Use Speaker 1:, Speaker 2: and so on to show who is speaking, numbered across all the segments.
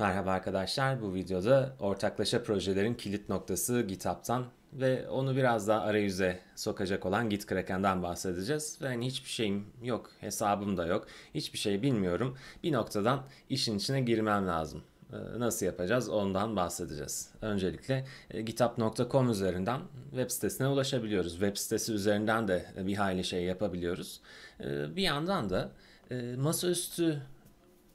Speaker 1: Merhaba arkadaşlar, bu videoda ortaklaşa projelerin kilit noktası GitHub'tan ve onu biraz daha arayüze sokacak olan GitKraken'den bahsedeceğiz. Ben yani hiçbir şeyim yok, hesabım da yok, hiçbir şey bilmiyorum. Bir noktadan işin içine girmem lazım. Ee, nasıl yapacağız ondan bahsedeceğiz. Öncelikle e, github.com üzerinden web sitesine ulaşabiliyoruz. Web sitesi üzerinden de bir hayli şey yapabiliyoruz. Ee, bir yandan da e, masaüstü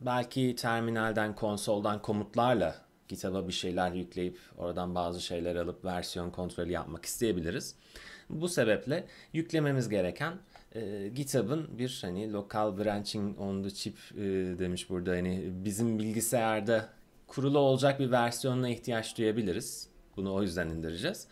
Speaker 1: belki terminalden, konsoldan komutlarla kitaba bir şeyler yükleyip oradan bazı şeyler alıp versiyon kontrolü yapmak isteyebiliriz. Bu sebeple yüklememiz gereken e, GitHub'ın bir hani local branching on the chip e, demiş burada hani bizim bilgisayarda kurulu olacak bir versiyonuna ihtiyaç duyabiliriz. Bunu o yüzden indireceğiz.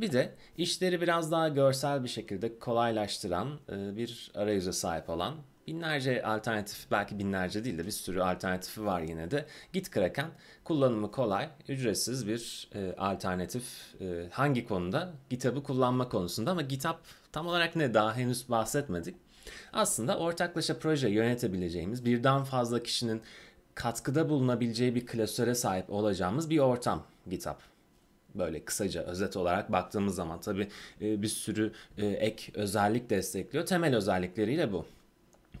Speaker 1: Bir de işleri biraz daha görsel bir şekilde kolaylaştıran e, bir arayüze sahip olan binlerce alternatif belki binlerce değil de bir sürü alternatifi var yine de. Git Kraken kullanımı kolay, ücretsiz bir e, alternatif e, hangi konuda? GitHub'ı kullanma konusunda ama GitHub tam olarak ne daha henüz bahsetmedik. Aslında ortaklaşa proje yönetebileceğimiz birden fazla kişinin katkıda bulunabileceği bir klasöre sahip olacağımız bir ortam GitHub böyle kısaca özet olarak baktığımız zaman tabi e, bir sürü e, ek özellik destekliyor. Temel özellikleriyle bu.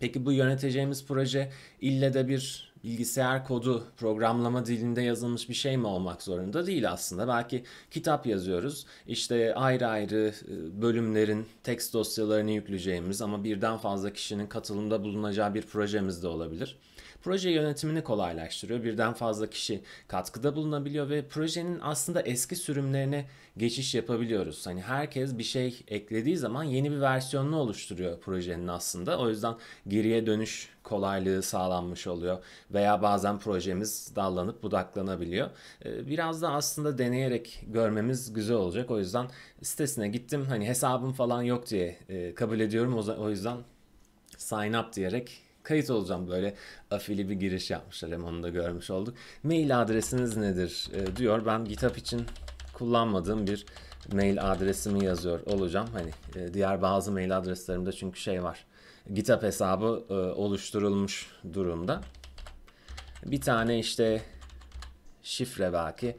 Speaker 1: Peki bu yöneteceğimiz proje ille de bir bilgisayar kodu programlama dilinde yazılmış bir şey mi olmak zorunda değil aslında. Belki kitap yazıyoruz. İşte ayrı ayrı e, bölümlerin tekst dosyalarını yükleyeceğimiz ama birden fazla kişinin katılımda bulunacağı bir projemiz de olabilir proje yönetimini kolaylaştırıyor. Birden fazla kişi katkıda bulunabiliyor ve projenin aslında eski sürümlerine geçiş yapabiliyoruz. Hani herkes bir şey eklediği zaman yeni bir versiyonunu oluşturuyor projenin aslında. O yüzden geriye dönüş kolaylığı sağlanmış oluyor veya bazen projemiz dallanıp budaklanabiliyor. Ee, biraz da aslında deneyerek görmemiz güzel olacak. O yüzden sitesine gittim hani hesabım falan yok diye e, kabul ediyorum. O yüzden sign up diyerek kayıt olacağım böyle afili bir giriş yapmışlar hem onu da görmüş olduk. Mail adresiniz nedir e, diyor. Ben GitHub için kullanmadığım bir mail adresimi yazıyor olacağım. Hani e, diğer bazı mail adreslerimde çünkü şey var. GitHub hesabı e, oluşturulmuş durumda. Bir tane işte şifre belki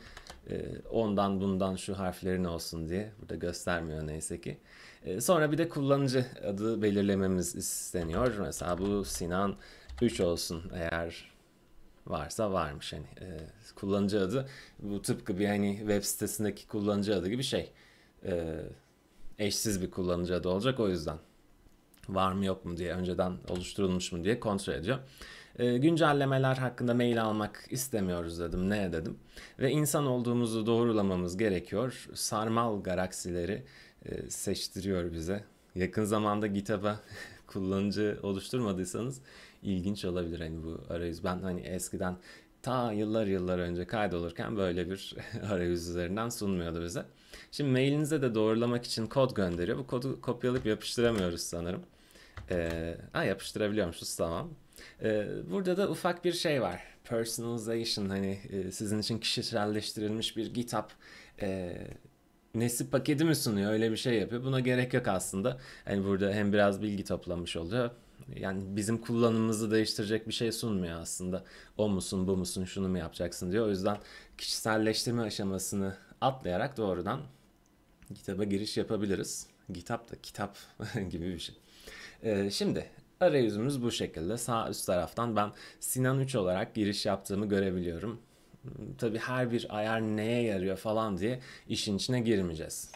Speaker 1: e, ondan bundan şu harflerin olsun diye burada göstermiyor neyse ki. Ee, sonra bir de kullanıcı adı belirlememiz isteniyor. Mesela bu Sinan 3 olsun eğer varsa varmış hani e, kullanıcı adı bu tıpkı bir hani web sitesindeki kullanıcı adı gibi şey e, eşsiz bir kullanıcı adı olacak o yüzden var mı yok mu diye önceden oluşturulmuş mu diye kontrol ediyor. E, güncellemeler hakkında mail almak istemiyoruz dedim. Ne dedim? Ve insan olduğumuzu doğrulamamız gerekiyor. Sarmal galaksileri e, seçtiriyor bize. Yakın zamanda GitHub'a kullanıcı oluşturmadıysanız ilginç olabilir hani bu arayüz. Ben hani eskiden ta yıllar yıllar önce kaydolurken böyle bir arayüz üzerinden sunmuyordu bize. Şimdi mailinize de doğrulamak için kod gönderiyor. Bu kodu kopyalayıp yapıştıramıyoruz sanırım. Ee, ha, yapıştırabiliyormuşuz tamam. Ee, burada da ufak bir şey var. Personalization hani e, sizin için kişiselleştirilmiş bir GitHub e, nesli paketi mi sunuyor öyle bir şey yapıyor. Buna gerek yok aslında. Hani burada hem biraz bilgi toplamış oluyor. Yani bizim kullanımımızı değiştirecek bir şey sunmuyor aslında. O musun bu musun şunu mu yapacaksın diyor. O yüzden kişiselleştirme aşamasını atlayarak doğrudan kitaba giriş yapabiliriz. Kitap da kitap gibi bir şey. Ee, şimdi arayüzümüz bu şekilde. Sağ üst taraftan ben Sinan 3 olarak giriş yaptığımı görebiliyorum tabii her bir ayar neye yarıyor falan diye işin içine girmeyeceğiz.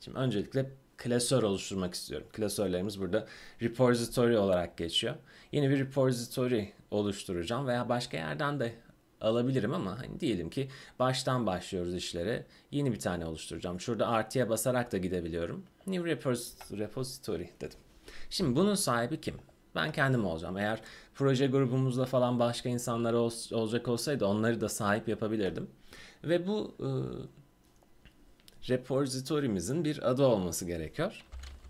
Speaker 1: Şimdi öncelikle klasör oluşturmak istiyorum. Klasörlerimiz burada repository olarak geçiyor. Yeni bir repository oluşturacağım veya başka yerden de alabilirim ama hani diyelim ki baştan başlıyoruz işlere. Yeni bir tane oluşturacağım. Şurada artıya basarak da gidebiliyorum. New repository dedim. Şimdi bunun sahibi kim? Ben kendim olacağım. Eğer proje grubumuzda falan başka insanlar ol, olacak olsaydı onları da sahip yapabilirdim. Ve bu e, ıı, repository'mizin bir adı olması gerekiyor.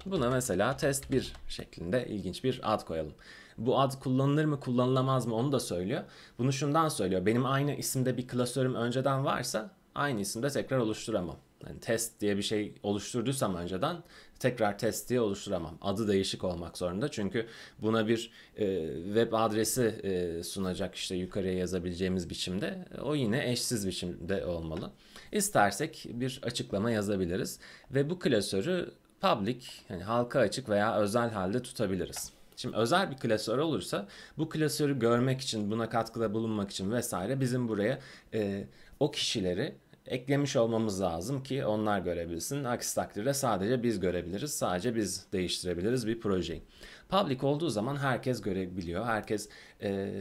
Speaker 1: Buna mesela test 1 şeklinde ilginç bir ad koyalım. Bu ad kullanılır mı kullanılamaz mı onu da söylüyor. Bunu şundan söylüyor. Benim aynı isimde bir klasörüm önceden varsa aynı isimde tekrar oluşturamam yani test diye bir şey oluşturduysam önceden tekrar test diye oluşturamam. Adı değişik olmak zorunda çünkü buna bir e, web adresi e, sunacak işte yukarıya yazabileceğimiz biçimde o yine eşsiz biçimde olmalı. İstersek bir açıklama yazabiliriz ve bu klasörü public yani halka açık veya özel halde tutabiliriz. Şimdi özel bir klasör olursa bu klasörü görmek için buna katkıda bulunmak için vesaire bizim buraya e, o kişileri eklemiş olmamız lazım ki onlar görebilsin. Aksi takdirde sadece biz görebiliriz. Sadece biz değiştirebiliriz bir projeyi. Public olduğu zaman herkes görebiliyor. Herkes e,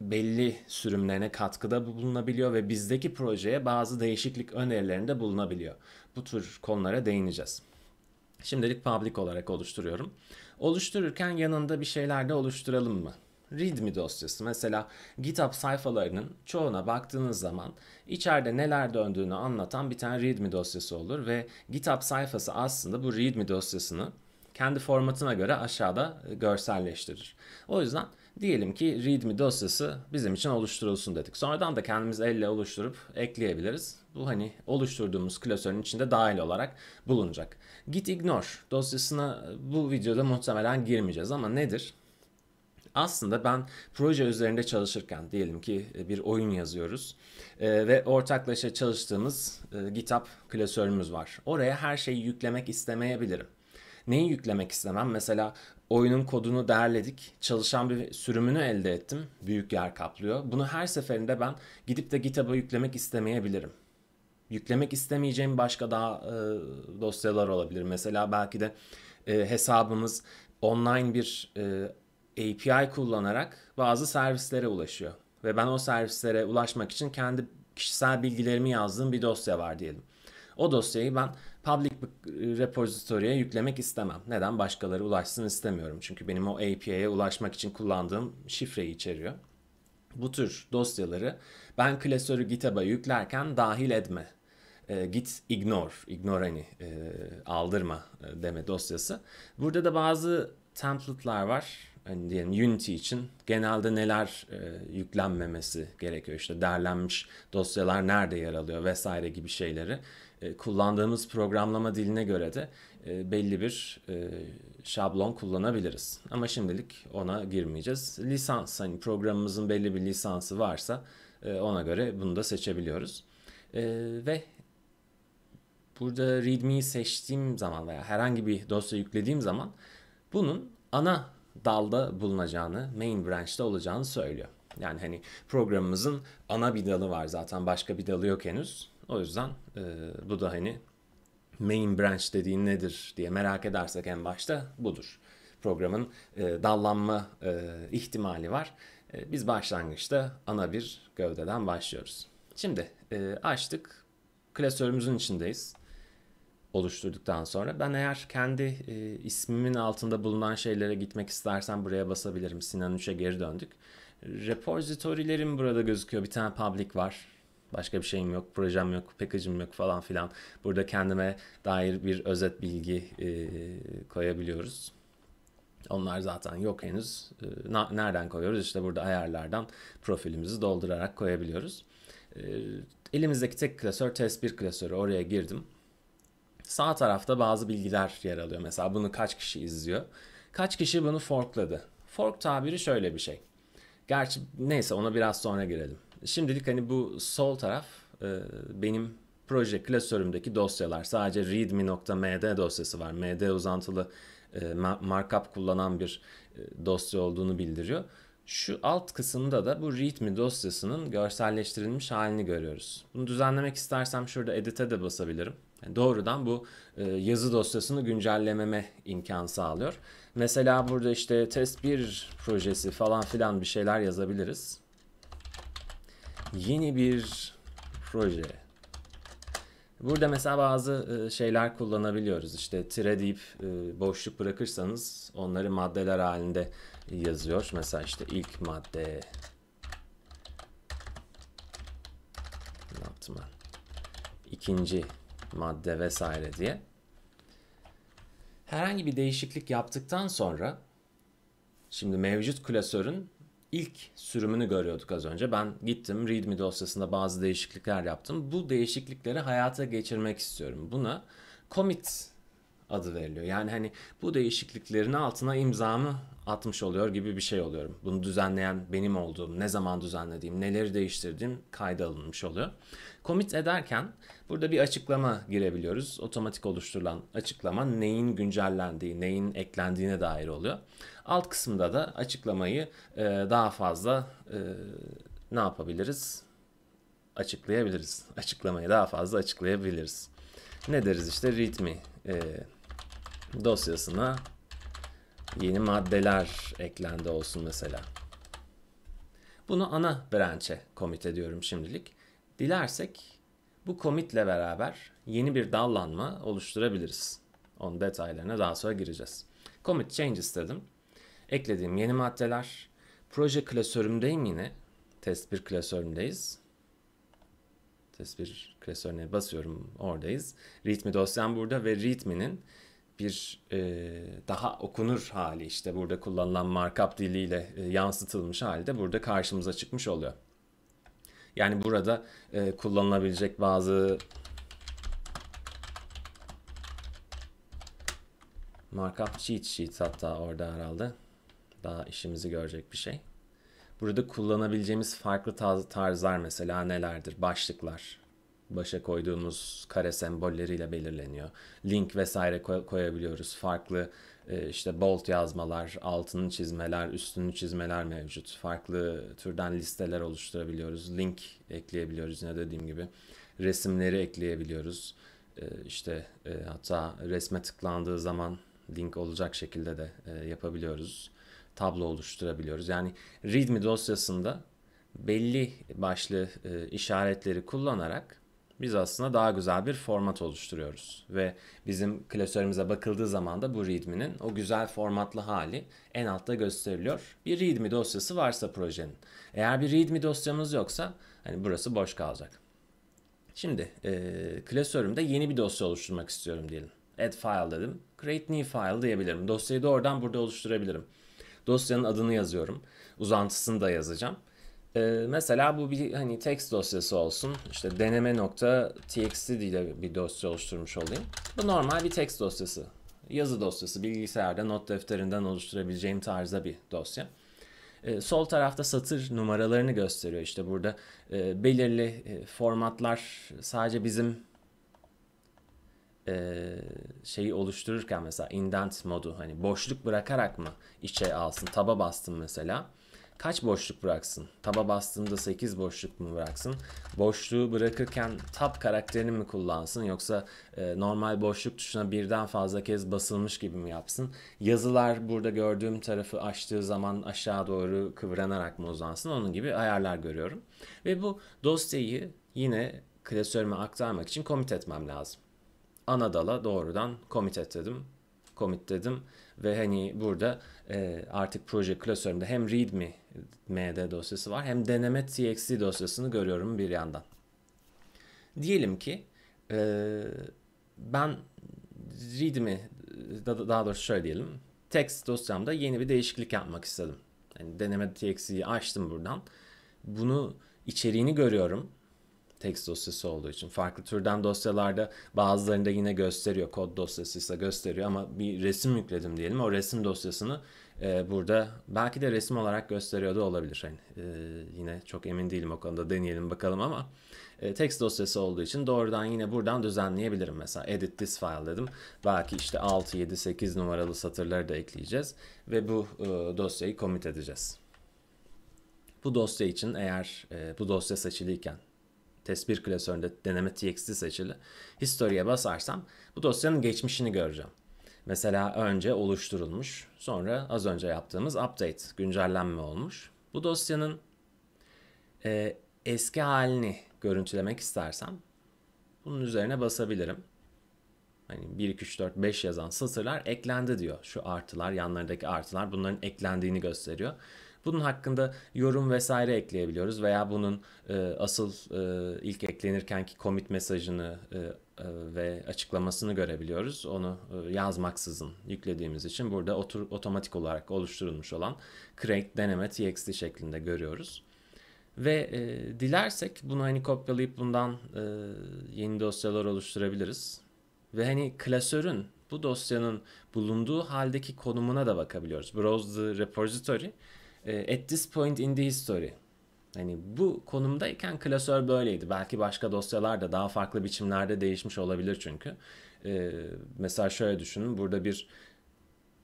Speaker 1: belli sürümlerine katkıda bulunabiliyor ve bizdeki projeye bazı değişiklik önerilerinde bulunabiliyor. Bu tür konulara değineceğiz. Şimdilik public olarak oluşturuyorum. Oluştururken yanında bir şeyler de oluşturalım mı? readme dosyası. Mesela GitHub sayfalarının çoğuna baktığınız zaman içeride neler döndüğünü anlatan bir tane readme dosyası olur ve GitHub sayfası aslında bu readme dosyasını kendi formatına göre aşağıda e, görselleştirir. O yüzden diyelim ki readme dosyası bizim için oluşturulsun dedik. Sonradan da kendimiz elle oluşturup ekleyebiliriz. Bu hani oluşturduğumuz klasörün içinde dahil olarak bulunacak. Git ignore dosyasına e, bu videoda muhtemelen girmeyeceğiz ama nedir? Aslında ben proje üzerinde çalışırken diyelim ki e, bir oyun yazıyoruz e, ve ortaklaşa çalıştığımız e, GitHub klasörümüz var. Oraya her şeyi yüklemek istemeyebilirim. Neyi yüklemek istemem? Mesela oyunun kodunu değerledik. Çalışan bir sürümünü elde ettim. Büyük yer kaplıyor. Bunu her seferinde ben gidip de GitHub'a yüklemek istemeyebilirim yüklemek istemeyeceğim başka daha e, dosyalar olabilir. Mesela belki de e, hesabımız online bir e, API kullanarak bazı servislere ulaşıyor. Ve ben o servislere ulaşmak için kendi kişisel bilgilerimi yazdığım bir dosya var diyelim. O dosyayı ben public repository'e yüklemek istemem. Neden? Başkaları ulaşsın istemiyorum. Çünkü benim o API'ye ulaşmak için kullandığım şifreyi içeriyor. Bu tür dosyaları ben klasörü GitHub'a yüklerken dahil etme e, git ignore, ignore hani e, aldırma e, deme dosyası. Burada da bazı template'lar var hani diyelim Unity için genelde neler e, yüklenmemesi gerekiyor işte derlenmiş dosyalar nerede yer alıyor vesaire gibi şeyleri e, kullandığımız programlama diline göre de e, belli bir e, şablon kullanabiliriz. Ama şimdilik ona girmeyeceğiz. Lisans hani programımızın belli bir lisansı varsa e, ona göre bunu da seçebiliyoruz. E, ve burada readme'yi seçtiğim zaman veya herhangi bir dosya yüklediğim zaman bunun ana dalda bulunacağını, main branch'te olacağını söylüyor. Yani hani programımızın ana bir dalı var zaten başka bir dalı yok henüz. O yüzden e, bu da hani main branch dediğin nedir diye merak edersek en başta budur. Programın e, dallanma e, ihtimali var. E, biz başlangıçta ana bir gövdeden başlıyoruz. Şimdi e, açtık. Klasörümüzün içindeyiz oluşturduktan sonra ben eğer kendi e, ismimin altında bulunan şeylere gitmek istersen buraya basabilirim. Sinan 3'e geri döndük. Repositorilerim burada gözüküyor. Bir tane public var. Başka bir şeyim yok, projem yok, package'im yok falan filan. Burada kendime dair bir özet bilgi e, koyabiliyoruz. Onlar zaten yok henüz. E, nereden koyuyoruz? İşte burada ayarlardan profilimizi doldurarak koyabiliyoruz. E, elimizdeki tek klasör test bir klasörü. Oraya girdim sağ tarafta bazı bilgiler yer alıyor. Mesela bunu kaç kişi izliyor? Kaç kişi bunu forkladı? Fork tabiri şöyle bir şey. Gerçi neyse ona biraz sonra girelim. Şimdilik hani bu sol taraf e, benim proje klasörümdeki dosyalar. Sadece readme.md dosyası var. md uzantılı e, markup kullanan bir e, dosya olduğunu bildiriyor. Şu alt kısımda da bu readme dosyasının görselleştirilmiş halini görüyoruz. Bunu düzenlemek istersem şurada edit'e de basabilirim. Yani doğrudan bu e, yazı dosyasını güncellememe imkan sağlıyor. Mesela burada işte test 1 projesi falan filan bir şeyler yazabiliriz. Yeni bir proje. Burada mesela bazı e, şeyler kullanabiliyoruz. İşte tire deyip e, boşluk bırakırsanız onları maddeler halinde yazıyor. Mesela işte ilk madde ne yaptım ben? İkinci madde vesaire diye. Herhangi bir değişiklik yaptıktan sonra şimdi mevcut klasörün ilk sürümünü görüyorduk az önce. Ben gittim readme dosyasında bazı değişiklikler yaptım. Bu değişiklikleri hayata geçirmek istiyorum. Buna commit adı veriliyor. Yani hani bu değişikliklerin altına imzamı atmış oluyor gibi bir şey oluyorum. Bunu düzenleyen benim olduğum, ne zaman düzenlediğim, neleri değiştirdiğim kayda alınmış oluyor. Commit ederken burada bir açıklama girebiliyoruz. Otomatik oluşturulan açıklama neyin güncellendiği, neyin eklendiğine dair oluyor. Alt kısımda da açıklamayı e, daha fazla e, ne yapabiliriz? Açıklayabiliriz. Açıklamayı daha fazla açıklayabiliriz. Ne deriz işte readme e, dosyasına yeni maddeler eklendi olsun mesela. Bunu ana branch'e commit ediyorum şimdilik. Dilersek bu commit'le beraber yeni bir dallanma oluşturabiliriz. Onun detaylarına daha sonra gireceğiz. Commit changes dedim. Eklediğim yeni maddeler. Proje klasörümdeyim yine. Test 1 klasörümdeyiz. Test 1 klasörüne basıyorum. Oradayız. Readme dosyam burada ve Readme'nin bir e, daha okunur hali işte burada kullanılan markup diliyle e, yansıtılmış halde burada karşımıza çıkmış oluyor. Yani burada e, kullanılabilecek bazı markup cheat sheet hatta orada herhalde daha işimizi görecek bir şey. Burada kullanabileceğimiz farklı tarzlar mesela nelerdir? Başlıklar, başa koyduğumuz kare sembolleriyle belirleniyor. Link vesaire koy, koyabiliyoruz. Farklı ee, işte bold yazmalar, altını çizmeler, üstünü çizmeler mevcut. Farklı türden listeler oluşturabiliyoruz. Link ekleyebiliyoruz yine dediğim gibi. Resimleri ekleyebiliyoruz. Ee, işte e, hatta resme tıklandığı zaman link olacak şekilde de e, yapabiliyoruz. Tablo oluşturabiliyoruz. Yani README dosyasında belli başlı e, işaretleri kullanarak biz aslında daha güzel bir format oluşturuyoruz. Ve bizim klasörümüze bakıldığı zaman da bu readme'nin o güzel formatlı hali en altta gösteriliyor. Bir readme dosyası varsa projenin. Eğer bir readme dosyamız yoksa hani burası boş kalacak. Şimdi e, klasörümde yeni bir dosya oluşturmak istiyorum diyelim. Add file dedim. Create new file diyebilirim. Dosyayı doğrudan burada oluşturabilirim. Dosyanın adını yazıyorum. Uzantısını da yazacağım. Ee, mesela bu bir hani text dosyası olsun. İşte deneme.txt diye bir dosya oluşturmuş olayım. Bu normal bir text dosyası. Yazı dosyası bilgisayarda not defterinden oluşturabileceğim tarzda bir dosya. Ee, sol tarafta satır numaralarını gösteriyor. İşte burada e, belirli e, formatlar sadece bizim e, şeyi oluştururken mesela indent modu hani boşluk bırakarak mı içe alsın taba bastım mesela kaç boşluk bıraksın? Taba bastığında 8 boşluk mu bıraksın? Boşluğu bırakırken tab karakterini mi kullansın yoksa e, normal boşluk tuşuna birden fazla kez basılmış gibi mi yapsın? Yazılar burada gördüğüm tarafı açtığı zaman aşağı doğru kıvranarak mı uzansın? Onun gibi ayarlar görüyorum. Ve bu dosyayı yine klasörüme aktarmak için komit etmem lazım. Ana dala doğrudan komit et dedim. Commit dedim ve hani burada e, artık proje klasörümde hem readme md dosyası var hem deneme txt dosyasını görüyorum bir yandan. Diyelim ki e, ben readme daha doğrusu şöyle diyelim text dosyamda yeni bir değişiklik yapmak istedim. Yani deneme txt'yi açtım buradan. Bunu içeriğini görüyorum text dosyası olduğu için. Farklı türden dosyalarda bazılarında yine gösteriyor. Kod dosyasıysa gösteriyor ama bir resim yükledim diyelim. O resim dosyasını e, burada belki de resim olarak gösteriyor da olabilir. Yani, e, yine çok emin değilim o konuda deneyelim bakalım ama e, text dosyası olduğu için doğrudan yine buradan düzenleyebilirim. Mesela edit this file dedim. Belki işte 6, 7, 8 numaralı satırları da ekleyeceğiz ve bu e, dosyayı commit edeceğiz. Bu dosya için eğer e, bu dosya seçiliyken test1 klasöründe deneme txt seçili historiye basarsam bu dosyanın geçmişini göreceğim. Mesela önce oluşturulmuş, sonra az önce yaptığımız update, güncellenme olmuş. Bu dosyanın e, eski halini görüntülemek istersem bunun üzerine basabilirim. Hani 1, 2, 3, 4, 5 yazan satırlar eklendi diyor. Şu artılar, yanlarındaki artılar bunların eklendiğini gösteriyor. Bunun hakkında yorum vesaire ekleyebiliyoruz veya bunun e, asıl e, ilk eklenirkenki commit mesajını e, e, ve açıklamasını görebiliyoruz. Onu e, yazmaksızın yüklediğimiz için burada otur, otomatik olarak oluşturulmuş olan create deneme txt şeklinde görüyoruz. Ve e, dilersek bunu hani kopyalayıp bundan e, yeni dosyalar oluşturabiliriz. Ve hani klasörün bu dosyanın bulunduğu haldeki konumuna da bakabiliyoruz. Browse the repository e, at this point in the history. Hani bu konumdayken klasör böyleydi. Belki başka dosyalar da daha farklı biçimlerde değişmiş olabilir çünkü. Ee, mesela şöyle düşünün. Burada bir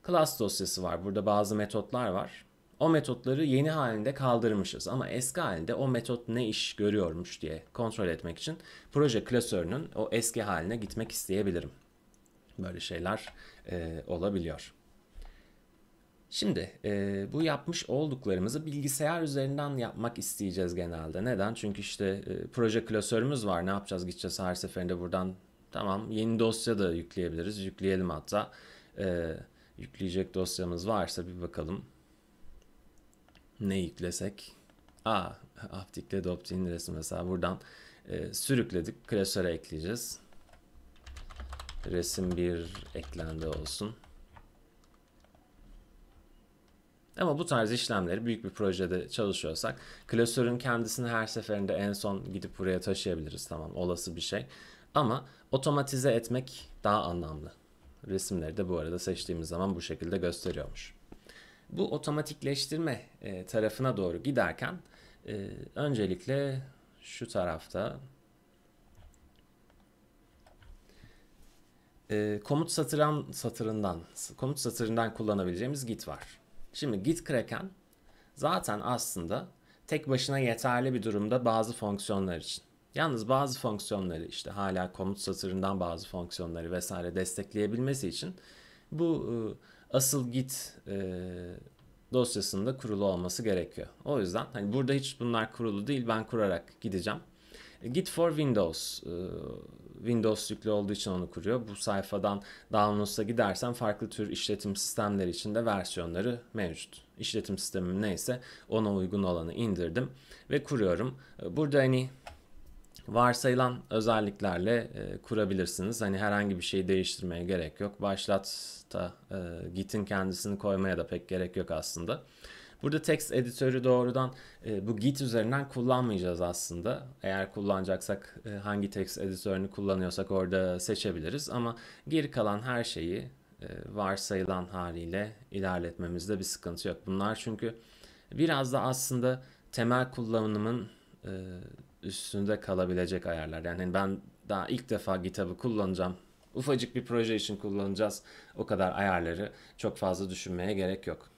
Speaker 1: class dosyası var. Burada bazı metotlar var. O metotları yeni halinde kaldırmışız ama eski halinde o metot ne iş görüyormuş diye kontrol etmek için proje klasörünün o eski haline gitmek isteyebilirim. Böyle şeyler e, olabiliyor. Şimdi e, bu yapmış olduklarımızı bilgisayar üzerinden yapmak isteyeceğiz genelde. Neden? Çünkü işte e, proje klasörümüz var. Ne yapacağız? Gideceğiz her seferinde buradan. Tamam yeni dosya da yükleyebiliriz. Yükleyelim hatta. E, yükleyecek dosyamız varsa bir bakalım. Ne yüklesek? Aa, Aptik'le Doptik'in resim mesela buradan e, sürükledik. Klasöre ekleyeceğiz. Resim bir eklendi olsun. Ama bu tarz işlemleri büyük bir projede çalışıyorsak klasörün kendisini her seferinde en son gidip buraya taşıyabiliriz tamam olası bir şey. Ama otomatize etmek daha anlamlı. Resimleri de bu arada seçtiğimiz zaman bu şekilde gösteriyormuş. Bu otomatikleştirme e, tarafına doğru giderken e, öncelikle şu tarafta e, komut satıran satırından komut satırından kullanabileceğimiz git var. Şimdi git kraken zaten aslında tek başına yeterli bir durumda bazı fonksiyonlar için. Yalnız bazı fonksiyonları işte hala komut satırından bazı fonksiyonları vesaire destekleyebilmesi için bu e, asıl git e, dosyasında kurulu olması gerekiyor. O yüzden hani burada hiç bunlar kurulu değil ben kurarak gideceğim. E, git for Windows Windows yüklü olduğu için onu kuruyor. Bu sayfadan Downloads'a gidersem farklı tür işletim sistemleri için de versiyonları mevcut. İşletim sistemim neyse ona uygun olanı indirdim ve kuruyorum. Ee, burada hani varsayılan özelliklerle e, kurabilirsiniz. Hani herhangi bir şeyi değiştirmeye gerek yok. Başlat'ta e, Git'in kendisini koymaya da pek gerek yok aslında. Burada text editörü doğrudan e, bu Git üzerinden kullanmayacağız aslında. Eğer kullanacaksak e, hangi text editörünü kullanıyorsak orada seçebiliriz ama geri kalan her şeyi e, varsayılan haliyle ilerletmemizde bir sıkıntı yok. Bunlar çünkü biraz da aslında temel kullanımın e, üstünde kalabilecek ayarlar. Yani hani ben daha ilk defa GitHub'ı kullanacağım. Ufacık bir proje için kullanacağız. O kadar ayarları çok fazla düşünmeye gerek yok.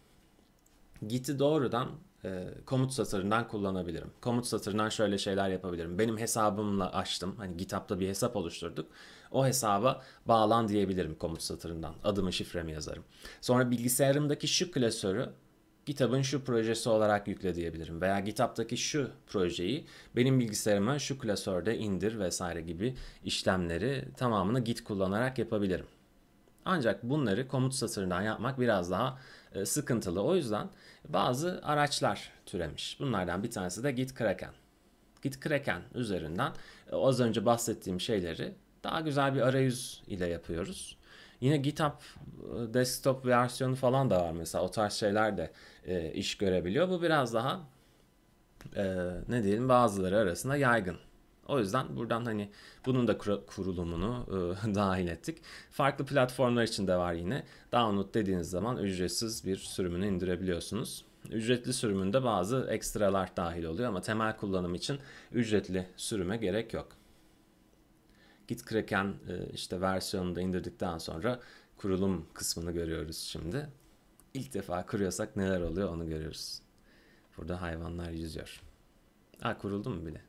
Speaker 1: Git'i doğrudan e, komut satırından kullanabilirim. Komut satırından şöyle şeyler yapabilirim. Benim hesabımla açtım. Hani GitHub'da bir hesap oluşturduk. O hesaba bağlan diyebilirim komut satırından. Adımı şifremi yazarım. Sonra bilgisayarımdaki şu klasörü GitHub'ın şu projesi olarak yükle diyebilirim. Veya GitHub'daki şu projeyi benim bilgisayarıma şu klasörde indir vesaire gibi işlemleri tamamını Git kullanarak yapabilirim. Ancak bunları komut satırından yapmak biraz daha e, sıkıntılı. O yüzden bazı araçlar türemiş. Bunlardan bir tanesi de Gitkraken. Gitkraken üzerinden e, az önce bahsettiğim şeyleri daha güzel bir arayüz ile yapıyoruz. Yine GitHub e, desktop versiyonu falan da var mesela. O tarz şeyler de e, iş görebiliyor. Bu biraz daha e, ne diyelim bazıları arasında yaygın. O yüzden buradan hani bunun da kurulumunu e, dahil ettik. Farklı platformlar için de var yine. Download dediğiniz zaman ücretsiz bir sürümünü indirebiliyorsunuz. Ücretli sürümünde bazı ekstralar dahil oluyor ama temel kullanım için ücretli sürüme gerek yok. Git Kraken e, işte versiyonunu da indirdikten sonra kurulum kısmını görüyoruz şimdi. İlk defa kuruyorsak neler oluyor onu görüyoruz. Burada hayvanlar yüzüyor. Ha kuruldu mu bile?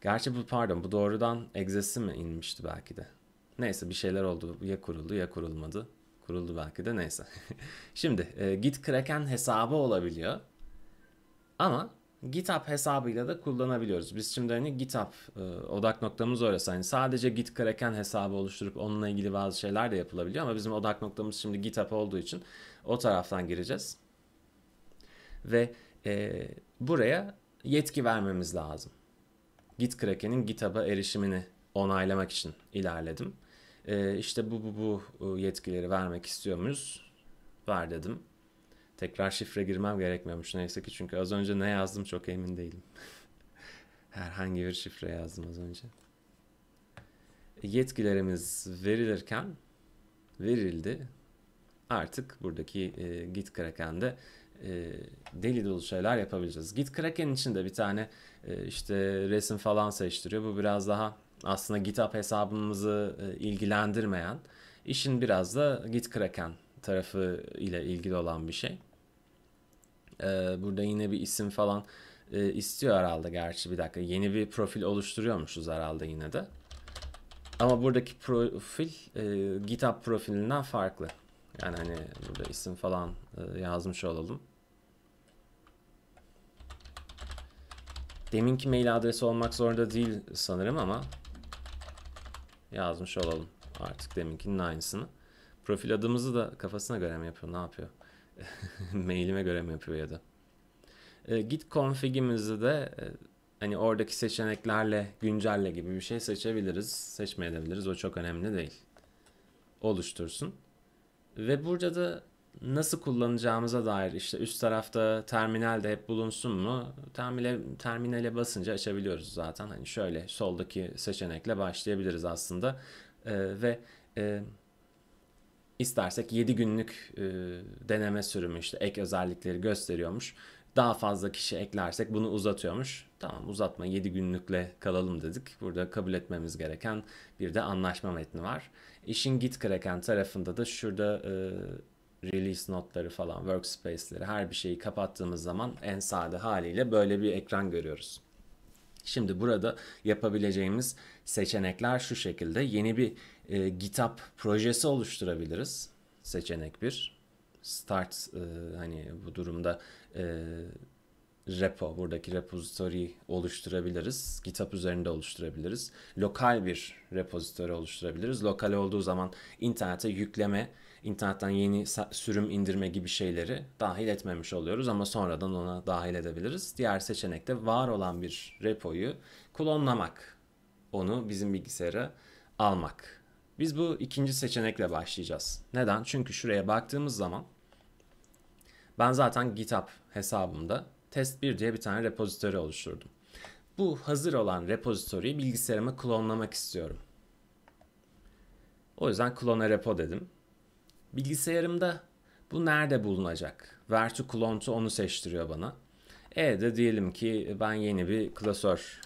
Speaker 1: Gerçi bu pardon bu doğrudan egzesi mi inmişti belki de. Neyse bir şeyler oldu ya kuruldu ya kurulmadı. Kuruldu belki de neyse. Şimdi e, git kraken hesabı olabiliyor. Ama GitHub hesabıyla da kullanabiliyoruz. Biz şimdi hani GitHub e, odak noktamız orası. Hani sadece Git Kraken hesabı oluşturup onunla ilgili bazı şeyler de yapılabiliyor ama bizim odak noktamız şimdi GitHub olduğu için o taraftan gireceğiz. Ve e, buraya yetki vermemiz lazım. Gitkraken'in GitHub'a erişimini onaylamak için ilerledim. E, işte bu, bu bu e, yetkileri vermek istiyor muyuz? Ver dedim. Tekrar şifre girmem gerekmiyormuş neyse ki çünkü az önce ne yazdım çok emin değilim. Herhangi bir şifre yazdım az önce. E, yetkilerimiz verilirken verildi. Artık buradaki e, Git Kraken'de e, deli dolu şeyler yapabileceğiz. Git Kraken için de bir tane e, işte resim falan seçtiriyor. Bu biraz daha aslında GitHub hesabımızı e, ilgilendirmeyen işin biraz da Git Kraken tarafı ile ilgili olan bir şey. E, burada yine bir isim falan e, istiyor herhalde gerçi bir dakika. Yeni bir profil oluşturuyormuşuz herhalde yine de. Ama buradaki profil e, GitHub profilinden farklı. Yani hani burada isim falan e, yazmış olalım. Deminki mail adresi olmak zorunda değil sanırım ama yazmış olalım artık deminkinin aynısını. Profil adımızı da kafasına göre mi yapıyor? Ne yapıyor? Mailime göre mi yapıyor ya da? E, git config'imizi de e, hani oradaki seçeneklerle güncelle gibi bir şey seçebiliriz. Seçmeyebiliriz. O çok önemli değil. Oluştursun. Ve burada da nasıl kullanacağımıza dair işte üst tarafta terminal de hep bulunsun mu? Terminale, terminale basınca açabiliyoruz zaten. Hani şöyle soldaki seçenekle başlayabiliriz aslında. E, ve e, istersek 7 günlük e, deneme sürümü işte ek özellikleri gösteriyormuş. Daha fazla kişi eklersek bunu uzatıyormuş. Tamam uzatma 7 günlükle kalalım dedik. Burada kabul etmemiz gereken bir de anlaşma metni var. İşin Git Kraken tarafında da şurada e, release notları falan, workspace'leri her bir şeyi kapattığımız zaman en sade haliyle böyle bir ekran görüyoruz. Şimdi burada yapabileceğimiz seçenekler şu şekilde. Yeni bir e, GitHub projesi oluşturabiliriz. Seçenek 1. Start e, hani bu durumda e, repo, buradaki repository oluşturabiliriz. GitHub üzerinde oluşturabiliriz. Lokal bir repository oluşturabiliriz. Lokal olduğu zaman internete yükleme internetten yeni sürüm indirme gibi şeyleri dahil etmemiş oluyoruz ama sonradan ona dahil edebiliriz. Diğer seçenek de var olan bir repoyu klonlamak. Onu bizim bilgisayara almak. Biz bu ikinci seçenekle başlayacağız. Neden? Çünkü şuraya baktığımız zaman ben zaten GitHub hesabımda test1 diye bir tane repozitori oluşturdum. Bu hazır olan repozitoriyi bilgisayarıma klonlamak istiyorum. O yüzden klona repo dedim. Bilgisayarımda bu nerede bulunacak? Vertu Clone'u onu seçtiriyor bana. E de diyelim ki ben yeni bir klasör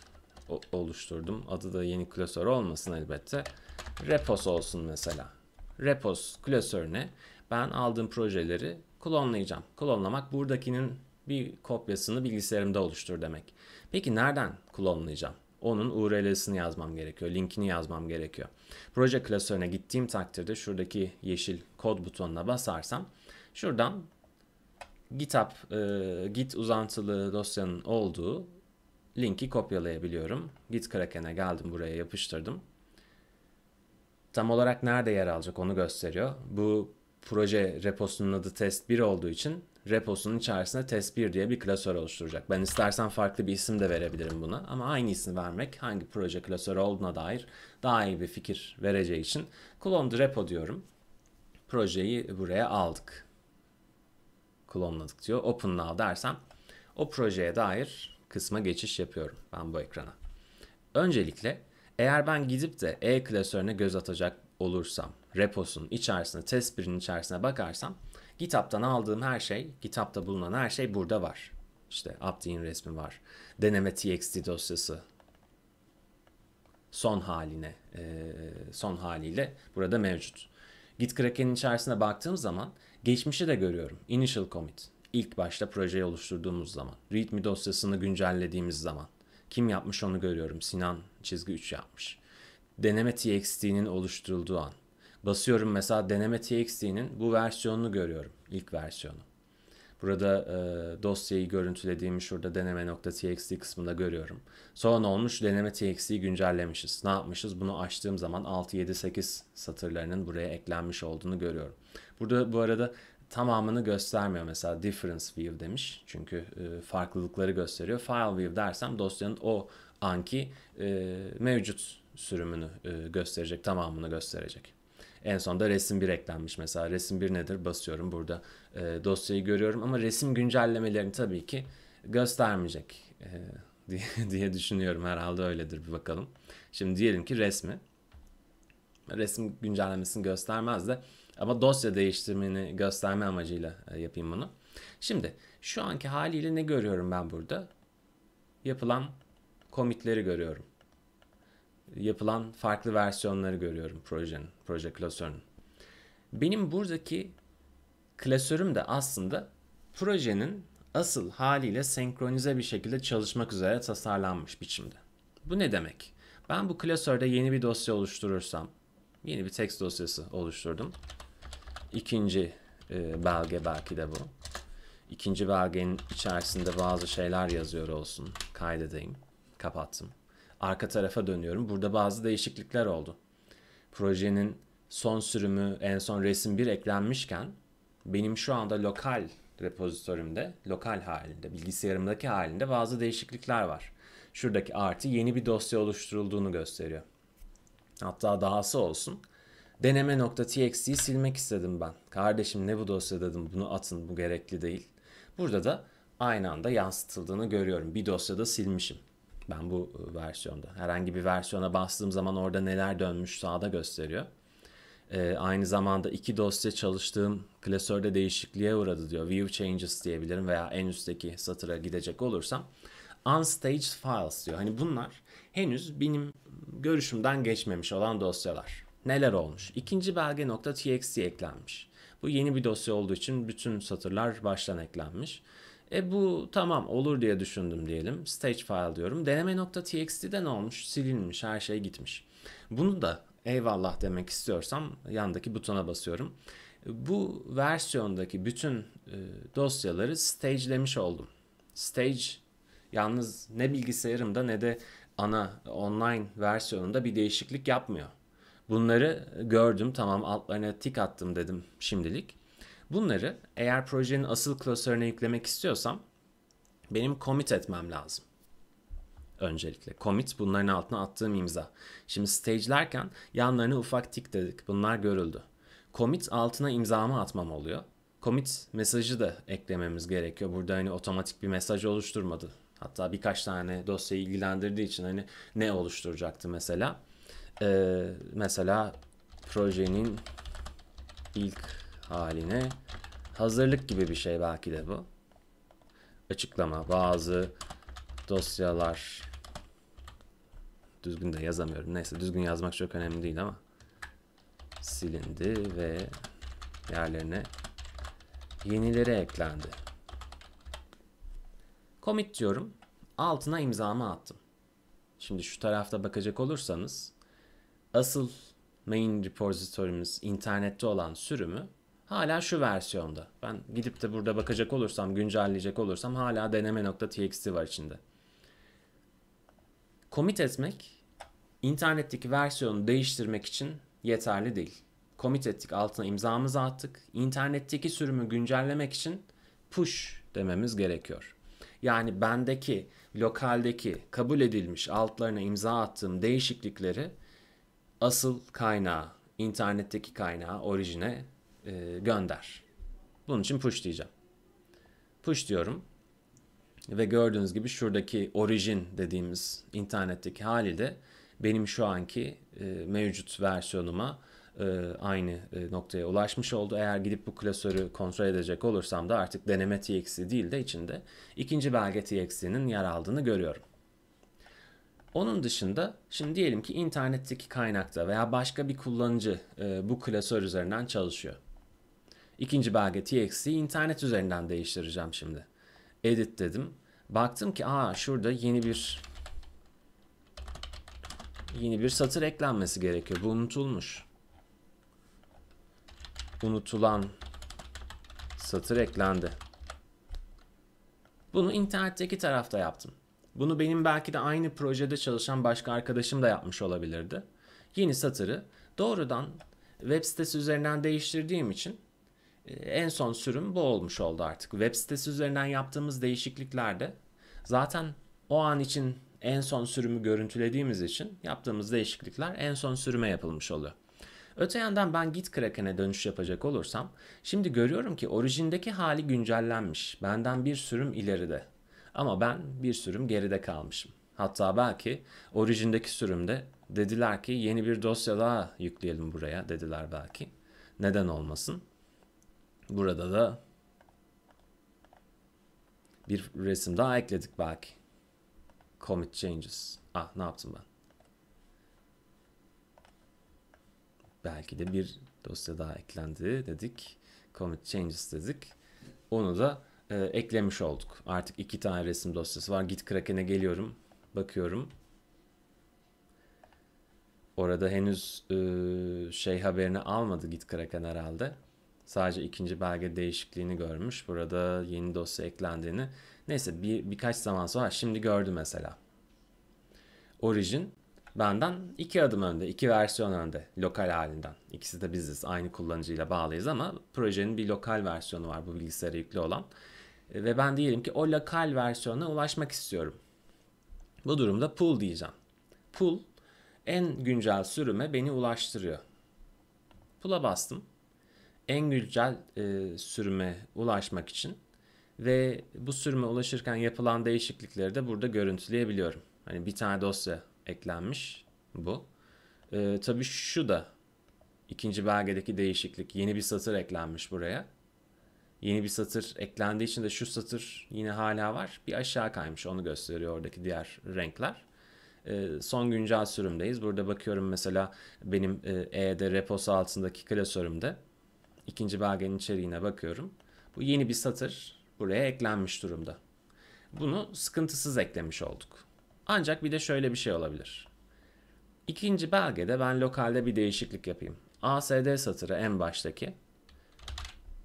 Speaker 1: oluşturdum. Adı da yeni klasör olmasın elbette. Repos olsun mesela. Repos klasörüne ben aldığım projeleri klonlayacağım. Klonlamak buradakinin bir kopyasını bilgisayarımda oluştur demek. Peki nereden klonlayacağım? Onun URL'sini yazmam gerekiyor. Linkini yazmam gerekiyor. Proje klasörüne gittiğim takdirde şuradaki yeşil kod butonuna basarsam şuradan GitHub, e, Git uzantılı dosyanın olduğu linki kopyalayabiliyorum. Git Kraken'e geldim buraya yapıştırdım. Tam olarak nerede yer alacak onu gösteriyor. Bu proje reposunun adı test 1 olduğu için reposunun içerisinde test1 diye bir klasör oluşturacak. Ben istersen farklı bir isim de verebilirim buna ama aynı isim vermek hangi proje klasörü olduğuna dair daha iyi bir fikir vereceği için cloned repo diyorum. Projeyi buraya aldık. Klonladık diyor. Open now dersem o projeye dair kısma geçiş yapıyorum ben bu ekrana. Öncelikle eğer ben gidip de E klasörüne göz atacak olursam, reposun içerisine, test birinin içerisine bakarsam GitHub'tan aldığım her şey, GitHub'da bulunan her şey burada var. İşte Updean resmi var. Deneme txt dosyası son haline, e, son haliyle burada mevcut. Gitkraken'in içerisine baktığım zaman geçmişi de görüyorum. Initial commit. İlk başta projeyi oluşturduğumuz zaman. Readme dosyasını güncellediğimiz zaman. Kim yapmış onu görüyorum. Sinan çizgi 3 yapmış. Deneme TXT'nin oluşturulduğu an. Basıyorum mesela deneme txt'nin bu versiyonunu görüyorum. ilk versiyonu. Burada e, dosyayı görüntülediğimi şurada deneme.txt kısmında görüyorum. Sonra ne olmuş? Deneme txt'yi güncellemişiz. Ne yapmışız? Bunu açtığım zaman 6, 7, 8 satırlarının buraya eklenmiş olduğunu görüyorum. Burada bu arada tamamını göstermiyor. Mesela difference view demiş. Çünkü e, farklılıkları gösteriyor. File view dersem dosyanın o anki e, mevcut sürümünü e, gösterecek. Tamamını gösterecek. En sonda resim bir eklenmiş mesela. Resim bir nedir? Basıyorum burada e, dosyayı görüyorum ama resim güncellemelerini tabii ki göstermeyecek e, diye, diye düşünüyorum herhalde öyledir bir bakalım. Şimdi diyelim ki resmi. Resim güncellemesini göstermez de ama dosya değiştirmeni gösterme amacıyla e, yapayım bunu. Şimdi şu anki haliyle ne görüyorum ben burada? Yapılan komitleri görüyorum yapılan farklı versiyonları görüyorum projenin, proje klasörünün. Benim buradaki klasörüm de aslında projenin asıl haliyle senkronize bir şekilde çalışmak üzere tasarlanmış biçimde. Bu ne demek? Ben bu klasörde yeni bir dosya oluşturursam, yeni bir text dosyası oluşturdum. İkinci e, belge belki de bu. İkinci belgenin içerisinde bazı şeyler yazıyor olsun. Kaydedeyim. Kapattım arka tarafa dönüyorum. Burada bazı değişiklikler oldu. Projenin son sürümü en son resim 1 eklenmişken benim şu anda lokal repozitorimde, lokal halinde, bilgisayarımdaki halinde bazı değişiklikler var. Şuradaki artı yeni bir dosya oluşturulduğunu gösteriyor. Hatta dahası olsun. Deneme.txt'yi silmek istedim ben. Kardeşim ne bu dosya dedim bunu atın bu gerekli değil. Burada da aynı anda yansıtıldığını görüyorum. Bir dosyada silmişim. Ben bu e, versiyonda. Herhangi bir versiyona bastığım zaman orada neler dönmüş sağda gösteriyor. Ee, aynı zamanda iki dosya çalıştığım klasörde değişikliğe uğradı diyor. View changes diyebilirim veya en üstteki satıra gidecek olursam. Unstaged files diyor. Hani bunlar henüz benim görüşümden geçmemiş olan dosyalar. Neler olmuş? İkinci belge nokta .txt eklenmiş. Bu yeni bir dosya olduğu için bütün satırlar baştan eklenmiş. E bu tamam olur diye düşündüm diyelim. Stage file diyorum. Deneme.txt'de ne olmuş? Silinmiş, her şey gitmiş. Bunu da eyvallah demek istiyorsam yandaki butona basıyorum. E, bu versiyondaki bütün e, dosyaları stagelemiş oldum. Stage yalnız ne bilgisayarımda ne de ana online versiyonunda bir değişiklik yapmıyor. Bunları gördüm tamam altlarına tik attım dedim şimdilik. Bunları eğer projenin asıl klasörüne yüklemek istiyorsam benim commit etmem lazım. Öncelikle commit bunların altına attığım imza. Şimdi stage'lerken yanlarını ufak tik dedik. Bunlar görüldü. Commit altına imzamı atmam oluyor. Commit mesajı da eklememiz gerekiyor. Burada hani otomatik bir mesaj oluşturmadı. Hatta birkaç tane dosyayı ilgilendirdiği için hani ne oluşturacaktı mesela? Ee, mesela projenin ilk haline hazırlık gibi bir şey belki de bu. Açıklama bazı dosyalar düzgün de yazamıyorum. Neyse düzgün yazmak çok önemli değil ama silindi ve yerlerine yenileri eklendi. Commit diyorum. Altına imzamı attım. Şimdi şu tarafta bakacak olursanız asıl main repository'miz internette olan sürümü Hala şu versiyonda. Ben gidip de burada bakacak olursam, güncelleyecek olursam hala deneme.txt var içinde. Commit etmek internetteki versiyonu değiştirmek için yeterli değil. Commit ettik, altına imzamızı attık. İnternetteki sürümü güncellemek için push dememiz gerekiyor. Yani bendeki, lokaldeki kabul edilmiş altlarına imza attığım değişiklikleri asıl kaynağı, internetteki kaynağı, orijine e, gönder. Bunun için push diyeceğim. Push diyorum. Ve gördüğünüz gibi şuradaki orijin dediğimiz internetteki hali de benim şu anki e, mevcut versiyonuma e, aynı e, noktaya ulaşmış oldu. Eğer gidip bu klasörü kontrol edecek olursam da artık deneme txt değil de içinde ikinci belge txt'nin yer aldığını görüyorum. Onun dışında şimdi diyelim ki internetteki kaynakta veya başka bir kullanıcı e, bu klasör üzerinden çalışıyor. İkinci belge TXT'yi internet üzerinden değiştireceğim şimdi. Edit dedim. Baktım ki aa şurada yeni bir yeni bir satır eklenmesi gerekiyor. Bu unutulmuş. Unutulan satır eklendi. Bunu internetteki tarafta yaptım. Bunu benim belki de aynı projede çalışan başka arkadaşım da yapmış olabilirdi. Yeni satırı doğrudan web sitesi üzerinden değiştirdiğim için ee, en son sürüm bu olmuş oldu artık. Web sitesi üzerinden yaptığımız değişikliklerde zaten o an için en son sürümü görüntülediğimiz için yaptığımız değişiklikler en son sürüme yapılmış oluyor. Öte yandan ben Git Kraken'e dönüş yapacak olursam şimdi görüyorum ki orijindeki hali güncellenmiş. Benden bir sürüm ileride. Ama ben bir sürüm geride kalmışım. Hatta belki orijindeki sürümde dediler ki yeni bir dosya daha yükleyelim buraya dediler belki. Neden olmasın? Burada da bir resim daha ekledik belki. Commit changes. Ah ne yaptım ben? Belki de bir dosya daha eklendi dedik. Commit changes dedik. Onu da e, eklemiş olduk. Artık iki tane resim dosyası var. Git Kraken'e geliyorum. Bakıyorum. Orada henüz e, şey haberini almadı Git Kraken herhalde. Sadece ikinci belge değişikliğini görmüş. Burada yeni dosya eklendiğini. Neyse bir, birkaç zaman sonra şimdi gördü mesela. Origin benden iki adım önde, iki versiyon önde lokal halinden. İkisi de biziz. Aynı kullanıcıyla bağlıyız ama projenin bir lokal versiyonu var bu bilgisayara yüklü olan. Ve ben diyelim ki o lokal versiyona ulaşmak istiyorum. Bu durumda pull diyeceğim. Pull en güncel sürüme beni ulaştırıyor. Pull'a bastım en güncel e, sürüme ulaşmak için ve bu sürüme ulaşırken yapılan değişiklikleri de burada görüntüleyebiliyorum. Hani bir tane dosya eklenmiş bu. E, tabii şu da ikinci belgedeki değişiklik yeni bir satır eklenmiş buraya. Yeni bir satır eklendiği için de şu satır yine hala var. Bir aşağı kaymış onu gösteriyor oradaki diğer renkler e, son güncel sürümdeyiz. Burada bakıyorum mesela benim e, E'de reposu altındaki klasörümde ikinci belgenin içeriğine bakıyorum. Bu yeni bir satır buraya eklenmiş durumda. Bunu sıkıntısız eklemiş olduk. Ancak bir de şöyle bir şey olabilir. İkinci belgede ben lokalde bir değişiklik yapayım. ASD satırı en baştaki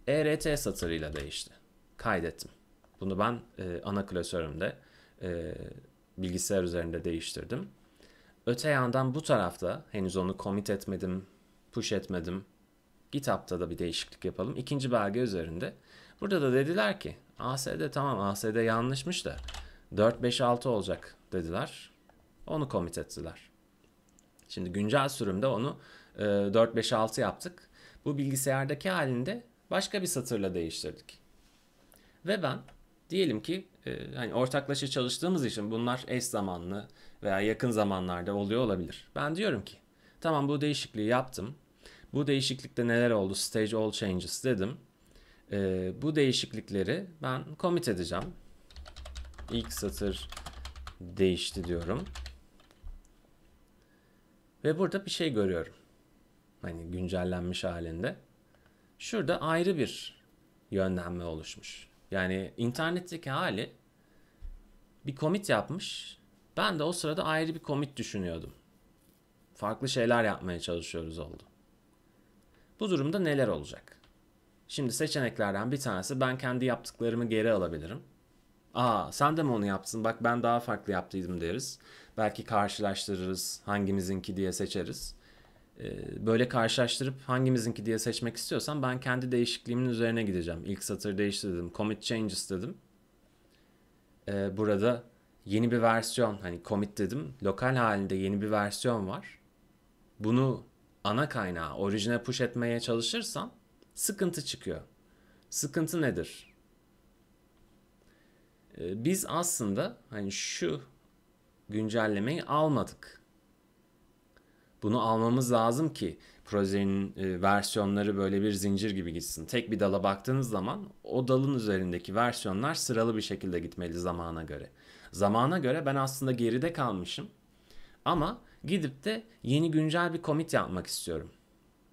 Speaker 1: ERT satırıyla değişti. Kaydettim. Bunu ben e, ana klasörümde e, bilgisayar üzerinde değiştirdim. Öte yandan bu tarafta henüz onu commit etmedim, push etmedim. GitHub'da da bir değişiklik yapalım. İkinci belge üzerinde. Burada da dediler ki ASD tamam ASD yanlışmış da 4 5 6 olacak dediler. Onu commit ettiler. Şimdi güncel sürümde onu e, 4 5 6 yaptık. Bu bilgisayardaki halinde başka bir satırla değiştirdik. Ve ben diyelim ki e, hani ortaklaşa çalıştığımız için bunlar eş zamanlı veya yakın zamanlarda oluyor olabilir. Ben diyorum ki tamam bu değişikliği yaptım. Bu değişiklikte neler oldu? Stage all changes dedim. E, bu değişiklikleri ben commit edeceğim. İlk satır değişti diyorum. Ve burada bir şey görüyorum. Hani güncellenmiş halinde. Şurada ayrı bir yönlenme oluşmuş. Yani internetteki hali bir commit yapmış. Ben de o sırada ayrı bir commit düşünüyordum. Farklı şeyler yapmaya çalışıyoruz oldu. Bu durumda neler olacak? Şimdi seçeneklerden bir tanesi ben kendi yaptıklarımı geri alabilirim. Aa sen de mi onu yaptın? Bak ben daha farklı yaptıydım deriz. Belki karşılaştırırız hangimizinki diye seçeriz. Ee, böyle karşılaştırıp hangimizinki diye seçmek istiyorsan ben kendi değişikliğimin üzerine gideceğim. İlk satır değiştirdim. Commit changes dedim. Ee, burada yeni bir versiyon hani commit dedim. Lokal halinde yeni bir versiyon var. Bunu ana kaynağı orijine push etmeye çalışırsam sıkıntı çıkıyor. Sıkıntı nedir? Ee, biz aslında hani şu güncellemeyi almadık. Bunu almamız lazım ki projenin e, versiyonları böyle bir zincir gibi gitsin. Tek bir dala baktığınız zaman o dalın üzerindeki versiyonlar sıralı bir şekilde gitmeli zamana göre. Zamana göre ben aslında geride kalmışım. Ama gidip de yeni güncel bir commit yapmak istiyorum.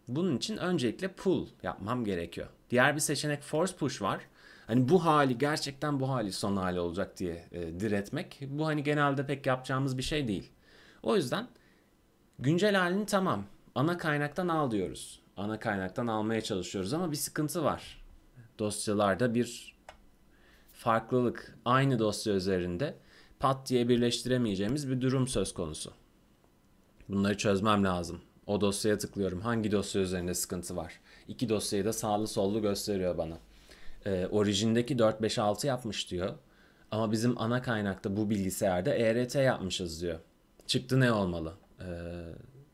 Speaker 1: Bunun için öncelikle pull yapmam gerekiyor. Diğer bir seçenek force push var. Hani bu hali gerçekten bu hali son hali olacak diye e, diretmek. Bu hani genelde pek yapacağımız bir şey değil. O yüzden güncel halini tamam ana kaynaktan al diyoruz. Ana kaynaktan almaya çalışıyoruz ama bir sıkıntı var. Dosyalarda bir farklılık aynı dosya üzerinde pat diye birleştiremeyeceğimiz bir durum söz konusu. Bunları çözmem lazım. O dosyaya tıklıyorum. Hangi dosya üzerinde sıkıntı var? İki dosyayı da sağlı sollu gösteriyor bana. Ee, orijindeki 4, 5, 6 yapmış diyor. Ama bizim ana kaynakta bu bilgisayarda ERT yapmışız diyor. Çıktı ne olmalı? Ee,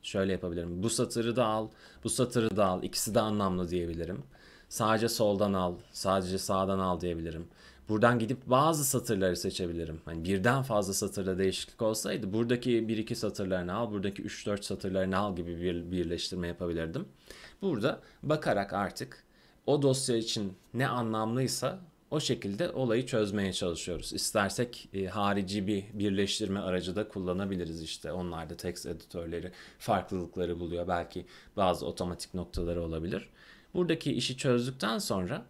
Speaker 1: şöyle yapabilirim. Bu satırı da al, bu satırı da al. İkisi de anlamlı diyebilirim. Sadece soldan al, sadece sağdan al diyebilirim. Buradan gidip bazı satırları seçebilirim. Hani birden fazla satırda değişiklik olsaydı buradaki 1-2 satırlarını al, buradaki 3-4 satırlarını al gibi bir birleştirme yapabilirdim. Burada bakarak artık o dosya için ne anlamlıysa o şekilde olayı çözmeye çalışıyoruz. İstersek e, harici bir birleştirme aracı da kullanabiliriz işte. Onlar da text editörleri farklılıkları buluyor. Belki bazı otomatik noktaları olabilir. Buradaki işi çözdükten sonra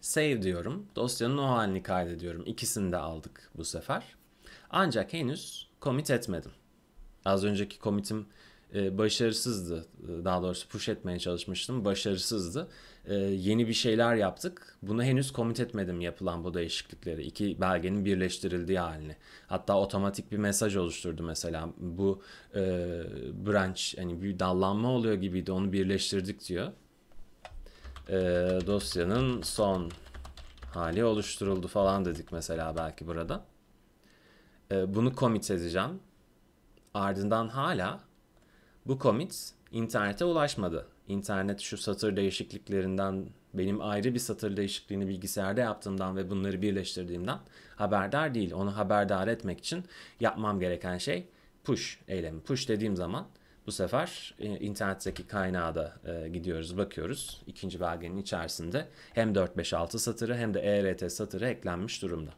Speaker 1: Save diyorum. Dosyanın o halini kaydediyorum. İkisini de aldık bu sefer. Ancak henüz commit etmedim. Az önceki commit'im e, başarısızdı. E, daha doğrusu push etmeye çalışmıştım. Başarısızdı. E, yeni bir şeyler yaptık. Bunu henüz commit etmedim yapılan bu değişiklikleri. İki belgenin birleştirildiği halini. Hatta otomatik bir mesaj oluşturdu mesela. Bu e, branch hani bir dallanma oluyor gibiydi. Onu birleştirdik diyor e, dosyanın son hali oluşturuldu falan dedik mesela belki burada. E, bunu commit edeceğim. Ardından hala bu commit internete ulaşmadı. İnternet şu satır değişikliklerinden benim ayrı bir satır değişikliğini bilgisayarda yaptığımdan ve bunları birleştirdiğimden haberdar değil. Onu haberdar etmek için yapmam gereken şey push eylemi. Push dediğim zaman bu sefer e, internetteki kaynağa da e, gidiyoruz, bakıyoruz. İkinci belgenin içerisinde hem 456 satırı hem de ERT satırı eklenmiş durumda.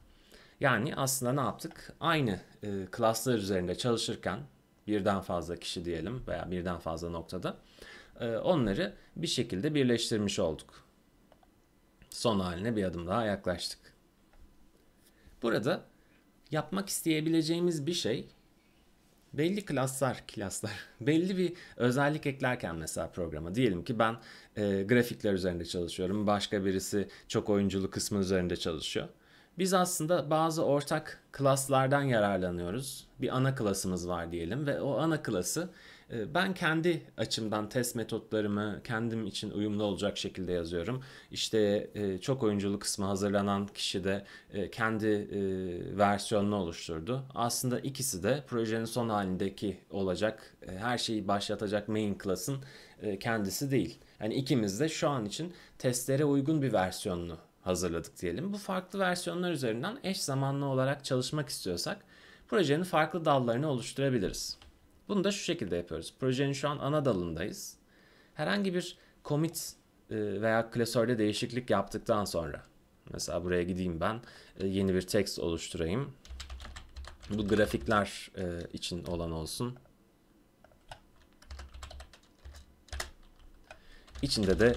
Speaker 1: Yani aslında ne yaptık? Aynı e, klaslar üzerinde çalışırken birden fazla kişi diyelim veya birden fazla noktada e, onları bir şekilde birleştirmiş olduk. Son haline bir adım daha yaklaştık. Burada yapmak isteyebileceğimiz bir şey belli klaslar, klaslar, belli bir özellik eklerken mesela programa diyelim ki ben e, grafikler üzerinde çalışıyorum, başka birisi çok oyunculu kısmı üzerinde çalışıyor. Biz aslında bazı ortak klaslardan yararlanıyoruz. Bir ana klasımız var diyelim ve o ana klası ee, ben kendi açımdan test metotlarımı kendim için uyumlu olacak şekilde yazıyorum. İşte e, çok oyunculu kısmı hazırlanan kişi de e, kendi e, versiyonunu oluşturdu. Aslında ikisi de projenin son halindeki olacak, her şeyi başlatacak main class'ın kendisi değil. Yani ikimiz de şu an için testlere uygun bir versiyonunu hazırladık diyelim. Bu farklı versiyonlar üzerinden eş zamanlı olarak çalışmak istiyorsak projenin farklı dallarını oluşturabiliriz. Bunu da şu şekilde yapıyoruz. Projenin şu an ana dalındayız. Herhangi bir commit e, veya klasörde değişiklik yaptıktan sonra mesela buraya gideyim ben e, yeni bir text oluşturayım. Bu grafikler e, için olan olsun. İçinde de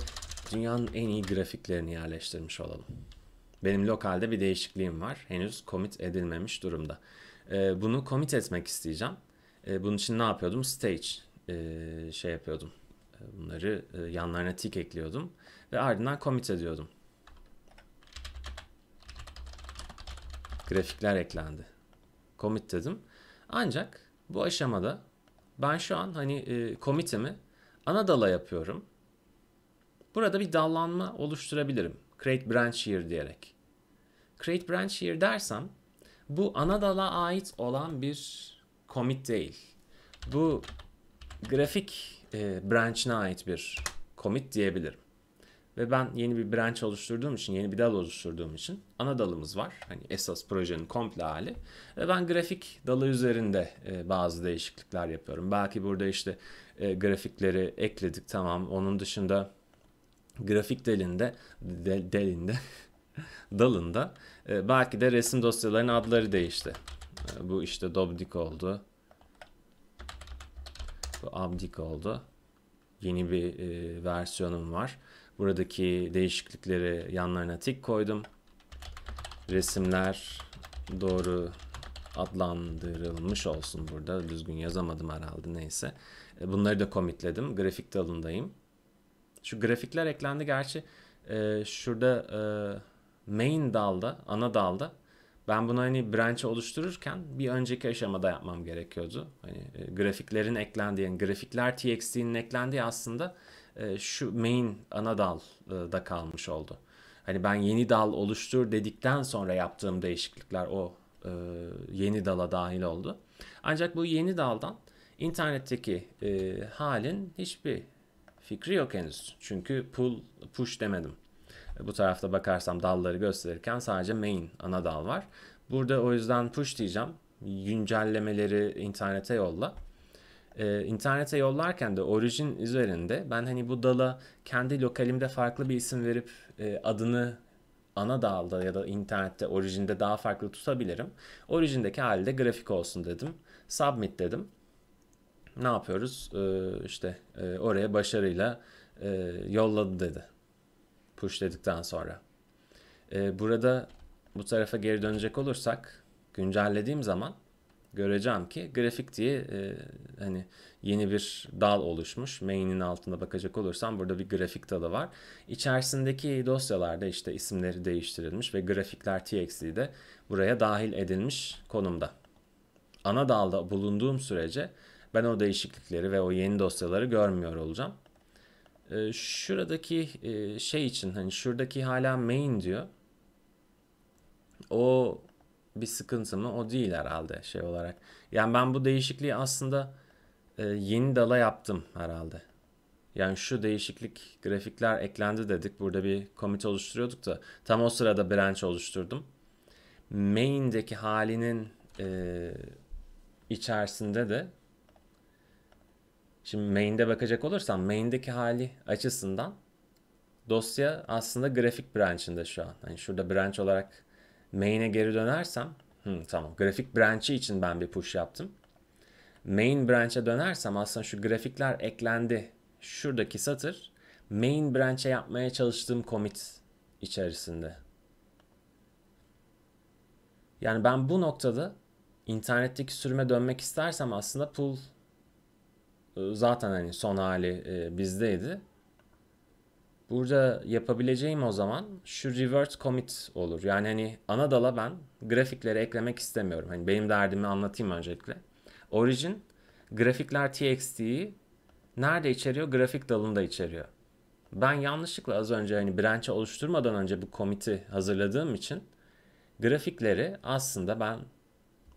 Speaker 1: dünyanın en iyi grafiklerini yerleştirmiş olalım. Benim lokalde bir değişikliğim var. Henüz commit edilmemiş durumda. Bunu commit etmek isteyeceğim. E, bunun için ne yapıyordum? Stage e, şey yapıyordum. E, bunları e, yanlarına tik ekliyordum ve ardından commit ediyordum. Grafikler eklendi. Commit dedim. Ancak bu aşamada ben şu an hani e, commit'imi ana dala yapıyorum. Burada bir dallanma oluşturabilirim. Create branch here diyerek. Create branch here dersem bu ana dala ait olan bir commit değil. Bu grafik e, branch'ine ait bir commit diyebilirim. Ve ben yeni bir branch oluşturduğum için, yeni bir dal oluşturduğum için ana dalımız var. Hani esas projenin komple hali. Ve ben grafik dalı üzerinde e, bazı değişiklikler yapıyorum. Belki burada işte e, grafikleri ekledik tamam. Onun dışında grafik delinde, de, delinde, dalında e, belki de resim dosyalarının adları değişti. Ee, bu işte Dobdik oldu. Bu Abdik oldu. Yeni bir e, versiyonum var. Buradaki değişiklikleri yanlarına tik koydum. Resimler doğru adlandırılmış olsun burada. Düzgün yazamadım herhalde neyse. E, bunları da komitledim. Grafik dalındayım. Şu grafikler eklendi gerçi. E, şurada e, main dalda, ana dalda ben bunu hani branch oluştururken bir önceki aşamada yapmam gerekiyordu. Hani e, grafiklerin eklendiği, yani grafikler txt'nin eklendiği aslında e, şu main ana dalda e, kalmış oldu. Hani ben yeni dal oluştur dedikten sonra yaptığım değişiklikler o e, yeni dala dahil oldu. Ancak bu yeni daldan internetteki e, halin hiçbir fikri yok henüz. Çünkü pull push demedim. E, bu tarafta bakarsam dalları gösterirken sadece main ana dal var. Burada o yüzden push diyeceğim. Güncellemeleri internete yolla. Ee, internete yollarken de orijin üzerinde ben hani bu dala kendi lokalimde farklı bir isim verip e, adını ana dalda ya da internette orijinde daha farklı tutabilirim. Orijindeki halde grafik olsun dedim. Submit dedim. Ne yapıyoruz? Ee, işte e, oraya başarıyla e, yolladı dedi pushledikten sonra. Ee, burada bu tarafa geri dönecek olursak güncellediğim zaman göreceğim ki grafik diye e, hani yeni bir dal oluşmuş. Main'in altına bakacak olursam burada bir grafik dalı var. İçerisindeki dosyalarda işte isimleri değiştirilmiş ve grafikler txt'de buraya dahil edilmiş konumda. Ana dalda bulunduğum sürece ben o değişiklikleri ve o yeni dosyaları görmüyor olacağım. Ee, şuradaki e, şey için hani şuradaki hala main diyor. O bir sıkıntı mı? O değil herhalde şey olarak. Yani ben bu değişikliği aslında e, yeni dala yaptım herhalde. Yani şu değişiklik grafikler eklendi dedik. Burada bir komite oluşturuyorduk da tam o sırada branch oluşturdum. Main'deki halinin e, içerisinde de Şimdi main'de bakacak olursam main'deki hali açısından dosya aslında grafik branch'ında şu an. Hani şurada branch olarak main'e geri dönersem hı, tamam grafik branch'i için ben bir push yaptım. Main branch'e dönersem aslında şu grafikler eklendi. Şuradaki satır main branch'e yapmaya çalıştığım commit içerisinde. Yani ben bu noktada internetteki sürüme dönmek istersem aslında pull ee, zaten hani son hali e, bizdeydi. Burada yapabileceğim o zaman şu revert commit olur. Yani hani ana dala ben grafikleri eklemek istemiyorum. Hani benim derdimi anlatayım öncelikle. Origin grafikler txt'yi nerede içeriyor? Grafik dalında içeriyor. Ben yanlışlıkla az önce hani branch'ı oluşturmadan önce bu komiti hazırladığım için grafikleri aslında ben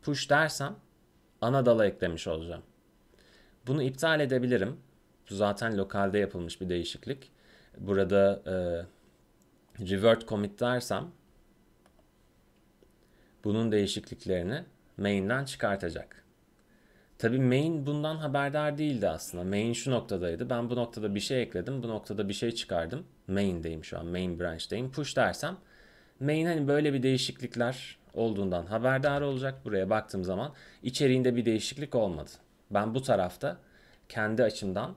Speaker 1: push dersem ana dala eklemiş olacağım. Bunu iptal edebilirim. Bu zaten lokalde yapılmış bir değişiklik. Burada e, revert commit dersem bunun değişikliklerini main'den çıkartacak. Tabi main bundan haberdar değildi aslında. Main şu noktadaydı. Ben bu noktada bir şey ekledim. Bu noktada bir şey çıkardım. Main'deyim şu an. Main branch'teyim. Push dersem main hani böyle bir değişiklikler olduğundan haberdar olacak. Buraya baktığım zaman içeriğinde bir değişiklik olmadı. Ben bu tarafta kendi açımdan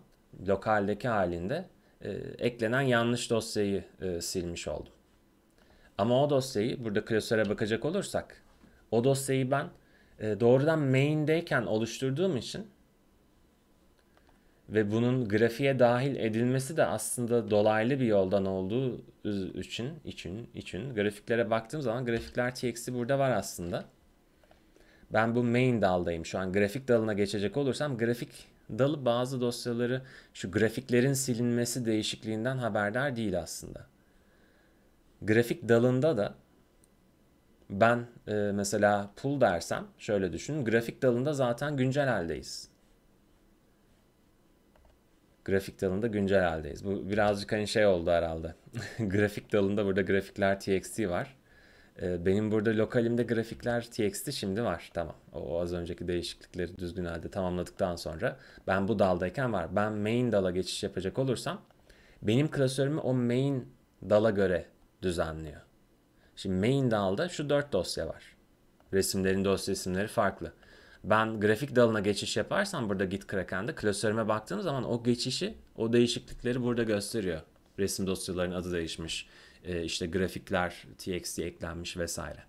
Speaker 1: lokaldeki halinde e, eklenen yanlış dosyayı e, silmiş oldum. Ama o dosyayı burada klasöre bakacak olursak o dosyayı ben e, doğrudan main'deyken oluşturduğum için ve bunun grafiğe dahil edilmesi de aslında dolaylı bir yoldan olduğu için için için grafiklere baktığım zaman grafikler tx'i burada var aslında ben bu main daldayım şu an grafik dalına geçecek olursam grafik dalı bazı dosyaları şu grafiklerin silinmesi değişikliğinden haberdar değil aslında. Grafik dalında da ben e, mesela pull dersem şöyle düşünün grafik dalında zaten güncel haldeyiz. Grafik dalında güncel haldeyiz. Bu birazcık hani şey oldu herhalde. grafik dalında burada grafikler txt var. E, benim burada lokalimde grafikler TXT şimdi var. Tamam. O az önceki değişiklikleri düzgün halde tamamladıktan sonra ben bu daldayken var. Ben main dala geçiş yapacak olursam benim klasörümü o main dala göre düzenliyor. Şimdi main dalda şu dört dosya var. Resimlerin dosya isimleri farklı. Ben grafik dalına geçiş yaparsam burada Git Kraken'de klasörüme baktığım zaman o geçişi, o değişiklikleri burada gösteriyor. Resim dosyalarının adı değişmiş e, işte grafikler txt eklenmiş vesaire.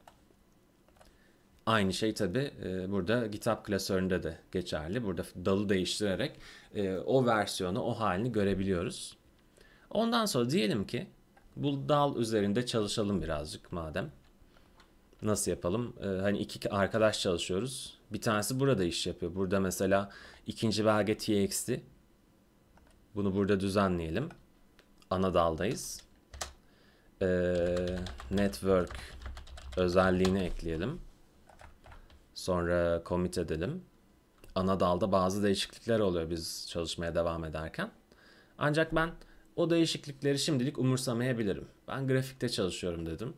Speaker 1: Aynı şey tabi e, burada GitHub klasöründe de geçerli. Burada dalı değiştirerek e, o versiyonu, o halini görebiliyoruz. Ondan sonra diyelim ki bu dal üzerinde çalışalım birazcık madem. Nasıl yapalım? E, hani iki arkadaş çalışıyoruz. Bir tanesi burada iş yapıyor. Burada mesela ikinci belge txt. Bunu burada düzenleyelim. Ana daldayız e, network özelliğini ekleyelim. Sonra commit edelim. Ana dalda bazı değişiklikler oluyor biz çalışmaya devam ederken. Ancak ben o değişiklikleri şimdilik umursamayabilirim. Ben grafikte çalışıyorum dedim.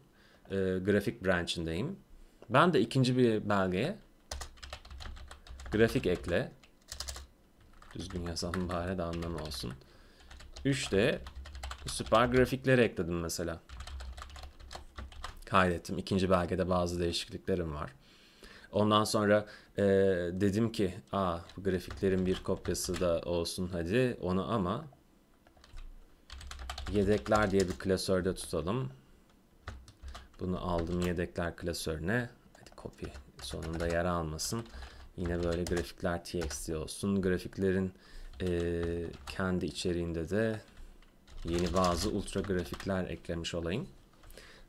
Speaker 1: E, grafik branch'indeyim. Ben de ikinci bir belgeye grafik ekle. Düzgün yazalım bari de anlamı olsun. 3D süper grafikleri ekledim mesela kaydettim. İkinci belgede bazı değişikliklerim var. Ondan sonra e, dedim ki Aa, bu grafiklerin bir kopyası da olsun hadi onu ama yedekler diye bir klasörde tutalım. Bunu aldım yedekler klasörüne. Hadi copy sonunda yer almasın. Yine böyle grafikler txt olsun. Grafiklerin e, kendi içeriğinde de yeni bazı ultra grafikler eklemiş olayım.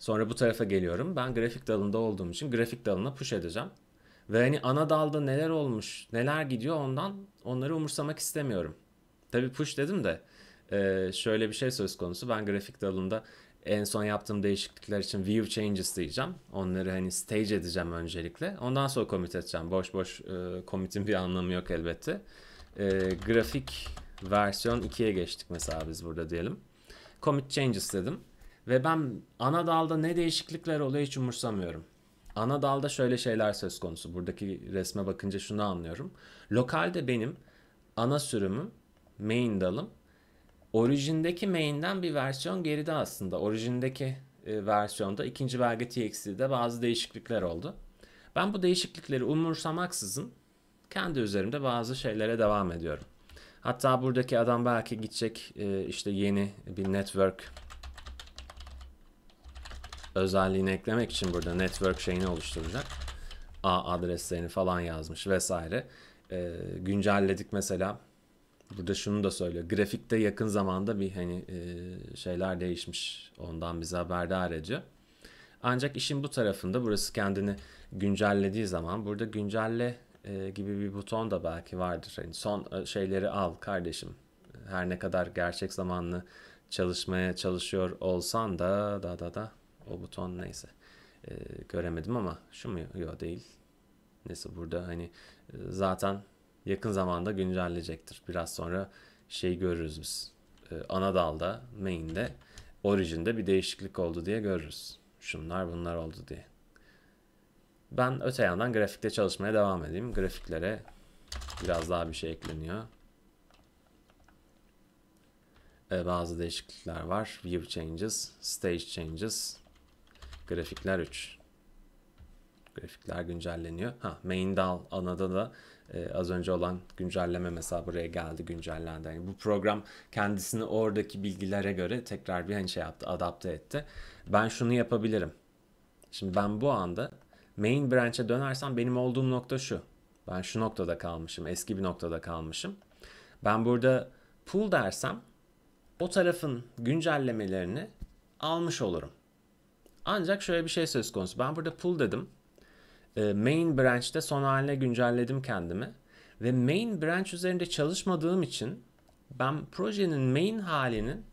Speaker 1: Sonra bu tarafa geliyorum. Ben grafik dalında olduğum için grafik dalına push edeceğim. Ve hani ana dalda neler olmuş, neler gidiyor ondan onları umursamak istemiyorum. Tabi push dedim de e, şöyle bir şey söz konusu. Ben grafik dalında en son yaptığım değişiklikler için view changes diyeceğim. Onları hani stage edeceğim öncelikle. Ondan sonra commit edeceğim. Boş boş e, commit'in bir anlamı yok elbette. E, grafik versiyon 2'ye geçtik mesela biz burada diyelim. Commit changes dedim. Ve ben ana dalda ne değişiklikler oluyor hiç umursamıyorum. Ana dalda şöyle şeyler söz konusu. Buradaki resme bakınca şunu anlıyorum. Lokalde benim ana sürümüm, main dalım orijindeki main'den bir versiyon geride aslında. Orijindeki e, versiyonda ikinci belge TXT'de bazı değişiklikler oldu. Ben bu değişiklikleri umursamaksızın kendi üzerimde bazı şeylere devam ediyorum. Hatta buradaki adam belki gidecek e, işte yeni bir network özelliğini eklemek için burada network şeyini oluşturacak. A adreslerini falan yazmış vesaire. E, güncelledik mesela. Burada şunu da söylüyor. Grafikte yakın zamanda bir hani e, şeyler değişmiş. Ondan bize haberdar ediyor. Ancak işin bu tarafında burası kendini güncellediği zaman burada güncelle e, gibi bir buton da belki vardır. hani son e, şeyleri al kardeşim. Her ne kadar gerçek zamanlı çalışmaya çalışıyor olsan da da da da o buton neyse e, göremedim ama şu mu? Yok değil. Neyse burada hani e, zaten yakın zamanda güncelleyecektir. Biraz sonra şey görürüz biz. E, ana dalda, main'de, orijinde bir değişiklik oldu diye görürüz. Şunlar bunlar oldu diye. Ben öte yandan grafikte çalışmaya devam edeyim. Grafiklere biraz daha bir şey ekleniyor. Ee, bazı değişiklikler var. View changes, stage changes, Grafikler 3. Grafikler güncelleniyor. Ha, main dal anada da e, az önce olan güncelleme mesela buraya geldi güncellendi. Yani bu program kendisini oradaki bilgilere göre tekrar bir hani şey yaptı, adapte etti. Ben şunu yapabilirim. Şimdi ben bu anda main branch'e dönersem benim olduğum nokta şu. Ben şu noktada kalmışım, eski bir noktada kalmışım. Ben burada pull dersem o tarafın güncellemelerini almış olurum. Ancak şöyle bir şey söz konusu. Ben burada pull dedim. E, main branch'te son haline güncelledim kendimi. Ve main branch üzerinde çalışmadığım için ben projenin main halinin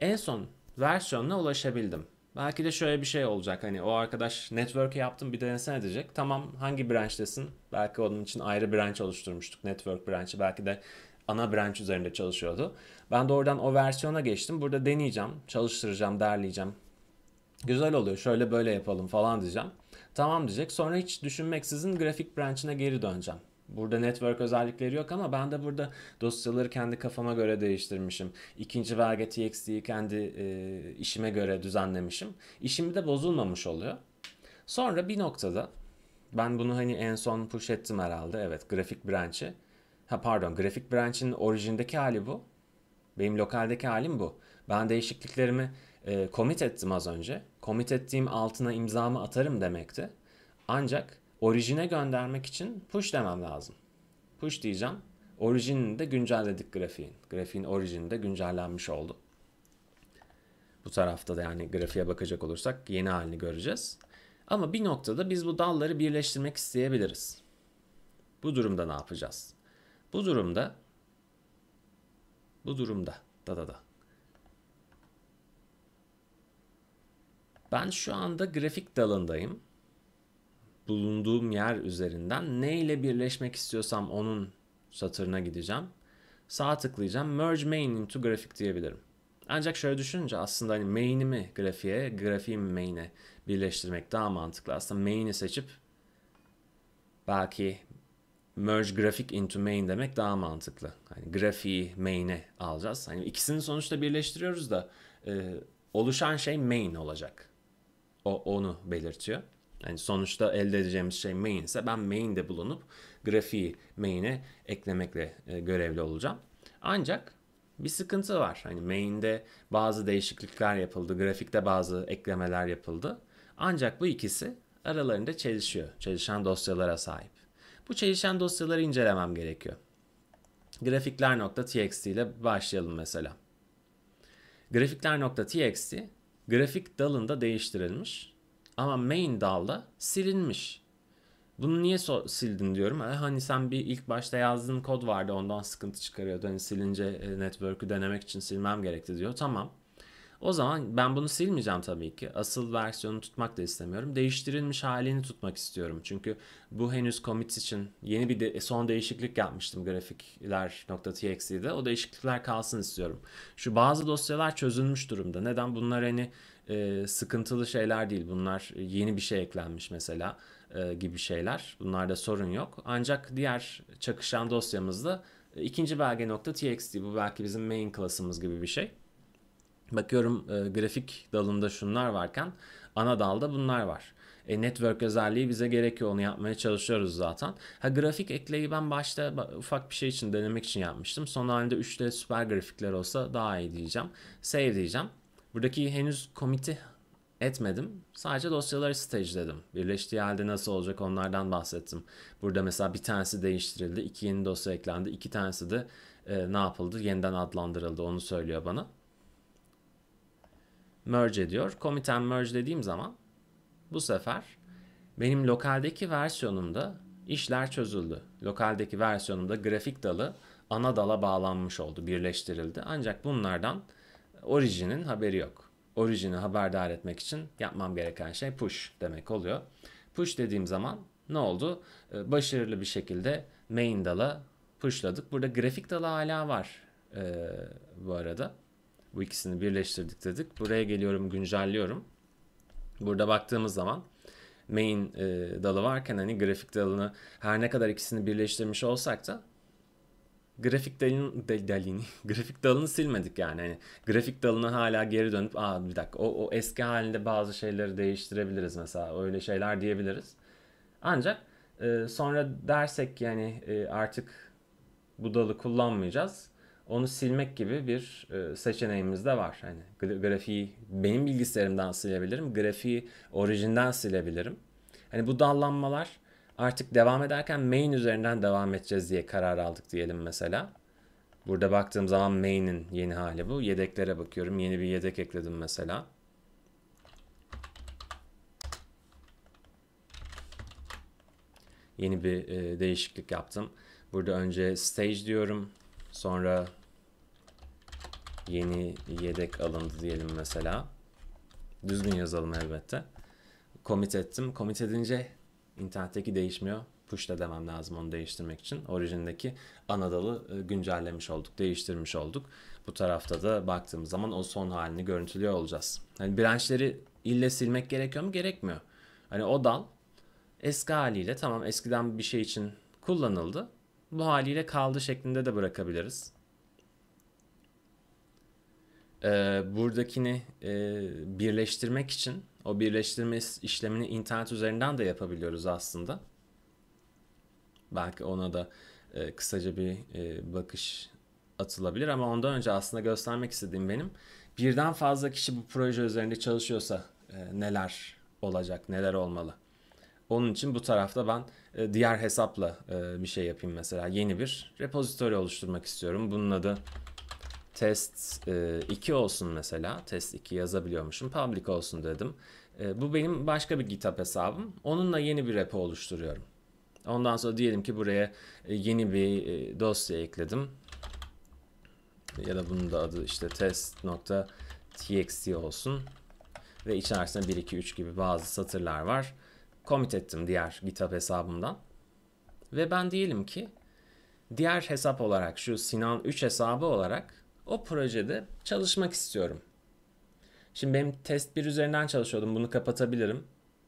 Speaker 1: en son versiyonuna ulaşabildim. Belki de şöyle bir şey olacak hani o arkadaş network'e yaptım bir denesen edecek. Tamam hangi branch'tesin? Belki onun için ayrı branch oluşturmuştuk. Network branchı, belki de ana branch üzerinde çalışıyordu. Ben de oradan o versiyona geçtim. Burada deneyeceğim, çalıştıracağım, derleyeceğim, Güzel oluyor şöyle böyle yapalım falan diyeceğim. Tamam diyecek. Sonra hiç düşünmeksizin grafik branch'ine geri döneceğim. Burada network özellikleri yok ama ben de burada dosyaları kendi kafama göre değiştirmişim. İkinci belge txt'yi kendi e, işime göre düzenlemişim. İşim de bozulmamış oluyor. Sonra bir noktada ben bunu hani en son push ettim herhalde. Evet grafik branch'i. Ha pardon grafik branch'in orijindeki hali bu. Benim lokaldeki halim bu. Ben değişikliklerimi e, commit ettim az önce. Commit ettiğim altına imzamı atarım demekti. Ancak orijine göndermek için push demem lazım. Push diyeceğim. Orijinini de güncelledik grafiğin. Grafiğin orijini de güncellenmiş oldu. Bu tarafta da yani grafiğe bakacak olursak yeni halini göreceğiz. Ama bir noktada biz bu dalları birleştirmek isteyebiliriz. Bu durumda ne yapacağız? Bu durumda bu durumda da da da Ben şu anda grafik dalındayım. Bulunduğum yer üzerinden ne ile birleşmek istiyorsam onun satırına gideceğim. Sağ tıklayacağım. Merge main into grafik diyebilirim. Ancak şöyle düşününce aslında hani main'imi grafiğe, grafiğimi main'e birleştirmek daha mantıklı. Aslında main'i seçip belki merge grafik into main demek daha mantıklı. Hani grafiği main'e alacağız. Hani ikisini sonuçta birleştiriyoruz da e, oluşan şey main olacak. O onu belirtiyor. Yani sonuçta elde edeceğimiz şey main ise ben main'de bulunup grafiği main'e eklemekle e, görevli olacağım. Ancak bir sıkıntı var. Hani main'de bazı değişiklikler yapıldı, grafikte bazı eklemeler yapıldı. Ancak bu ikisi aralarında çelişiyor. Çelişen dosyalara sahip. Bu çelişen dosyaları incelemem gerekiyor. Grafikler.txt ile başlayalım mesela. Grafikler.txt grafik dalında değiştirilmiş ama main dalda silinmiş. Bunu niye so- sildin diyorum. E, hani sen bir ilk başta yazdığın kod vardı ondan sıkıntı çıkarıyordu. Hani silince e, network'ü denemek için silmem gerekti diyor. Tamam. O zaman ben bunu silmeyeceğim tabii ki. Asıl versiyonu tutmak da istemiyorum. Değiştirilmiş halini tutmak istiyorum. Çünkü bu henüz commits için yeni bir de, son değişiklik yapmıştım grafikler.txt'de. O değişiklikler kalsın istiyorum. Şu bazı dosyalar çözülmüş durumda. Neden? Bunlar hani e, sıkıntılı şeyler değil. Bunlar yeni bir şey eklenmiş mesela e, gibi şeyler. Bunlarda sorun yok. Ancak diğer çakışan dosyamızda e, ikinci belge.txt bu belki bizim main klasımız gibi bir şey. Bakıyorum e, grafik dalında şunlar varken ana dalda bunlar var. E, network özelliği bize gerekiyor. Onu yapmaya çalışıyoruz zaten. Ha grafik ekleyi ben başta ufak bir şey için denemek için yapmıştım. Son halinde 3D süper grafikler olsa daha iyi diyeceğim. Save diyeceğim. Buradaki henüz komiti etmedim. Sadece dosyaları stageledim. Birleştiği halde nasıl olacak onlardan bahsettim. Burada mesela bir tanesi değiştirildi. iki yeni dosya eklendi. iki tanesi de e, ne yapıldı? Yeniden adlandırıldı. Onu söylüyor bana merge ediyor. Commit and merge dediğim zaman bu sefer benim lokaldeki versiyonumda işler çözüldü. Lokaldeki versiyonumda grafik dalı ana dala bağlanmış oldu, birleştirildi. Ancak bunlardan orijinin haberi yok. Orijini haberdar etmek için yapmam gereken şey push demek oluyor. Push dediğim zaman ne oldu? Ee, başarılı bir şekilde main dala pushladık. Burada grafik dalı hala var ee, bu arada. Bu ikisini birleştirdik dedik. Buraya geliyorum güncelliyorum. Burada baktığımız zaman main e, dalı varken hani grafik dalını her ne kadar ikisini birleştirmiş olsak da grafik dalın, del, dalini, grafik dalını silmedik yani. yani. Grafik dalını hala geri dönüp aa bir dakika o, o eski halinde bazı şeyleri değiştirebiliriz mesela öyle şeyler diyebiliriz. Ancak e, sonra dersek yani e, artık bu dalı kullanmayacağız onu silmek gibi bir e, seçeneğimiz de var. Hani grafiği benim bilgisayarımdan silebilirim, grafiği orijinden silebilirim. Hani bu dallanmalar artık devam ederken main üzerinden devam edeceğiz diye karar aldık diyelim mesela. Burada baktığım zaman main'in yeni hali bu. Yedeklere bakıyorum. Yeni bir yedek ekledim mesela. Yeni bir e, değişiklik yaptım. Burada önce stage diyorum. Sonra yeni yedek alındı diyelim mesela. Düzgün yazalım elbette. Commit ettim. Commit edince internetteki değişmiyor. Push da demem lazım onu değiştirmek için. Orijindeki Anadolu e, güncellemiş olduk, değiştirmiş olduk. Bu tarafta da baktığımız zaman o son halini görüntülüyor olacağız. Hani branşları ille silmek gerekiyor mu? Gerekmiyor. Hani o dal eski haliyle tamam eskiden bir şey için kullanıldı bu haliyle kaldı şeklinde de bırakabiliriz. Ee, buradakini e, birleştirmek için o birleştirme işlemini internet üzerinden de yapabiliyoruz aslında. Belki ona da e, kısaca bir e, bakış atılabilir ama ondan önce aslında göstermek istediğim benim birden fazla kişi bu proje üzerinde çalışıyorsa e, neler olacak, neler olmalı? Onun için bu tarafta ben e, diğer hesapla e, bir şey yapayım mesela. Yeni bir repository oluşturmak istiyorum. Bunun adı test 2 e, olsun mesela. Test 2 yazabiliyormuşum. Public olsun dedim. Bu benim başka bir GitHub hesabım. Onunla yeni bir repo oluşturuyorum. Ondan sonra diyelim ki buraya yeni bir dosya ekledim. Ya da bunun da adı işte test.txt olsun. Ve içerisinde 1, 2, 3 gibi bazı satırlar var commit ettim diğer GitHub hesabımdan. Ve ben diyelim ki diğer hesap olarak şu Sinan 3 hesabı olarak o projede çalışmak istiyorum. Şimdi benim test 1 üzerinden çalışıyordum. Bunu kapatabilirim.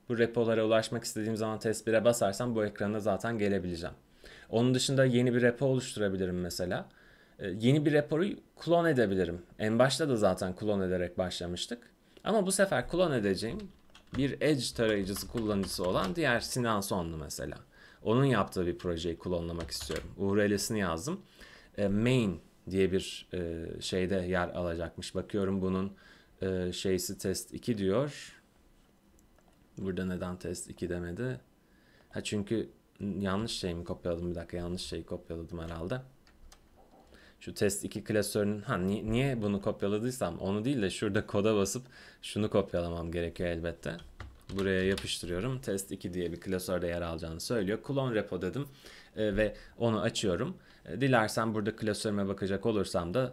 Speaker 1: Bu repolara ulaşmak istediğim zaman test 1'e basarsam bu ekrana zaten gelebileceğim. Onun dışında yeni bir repo oluşturabilirim mesela. Ee, yeni bir reporu klon edebilirim. En başta da zaten klon ederek başlamıştık. Ama bu sefer klon edeceğim bir Edge tarayıcısı kullanıcısı olan diğer Sinan Sonlu mesela. Onun yaptığı bir projeyi kullanmak istiyorum. URL'sini yazdım. E, main diye bir e, şeyde yer alacakmış. Bakıyorum bunun e, şeysi test 2 diyor. Burada neden test 2 demedi? Ha çünkü yanlış şey mi kopyaladım? Bir dakika yanlış şeyi kopyaladım herhalde şu test 2 klasörünün ha ni- niye bunu kopyaladıysam onu değil de şurada koda basıp şunu kopyalamam gerekiyor elbette. Buraya yapıştırıyorum. Test 2 diye bir klasörde yer alacağını söylüyor. Clone repo dedim e, ve onu açıyorum. E, dilersen burada klasörüme bakacak olursam da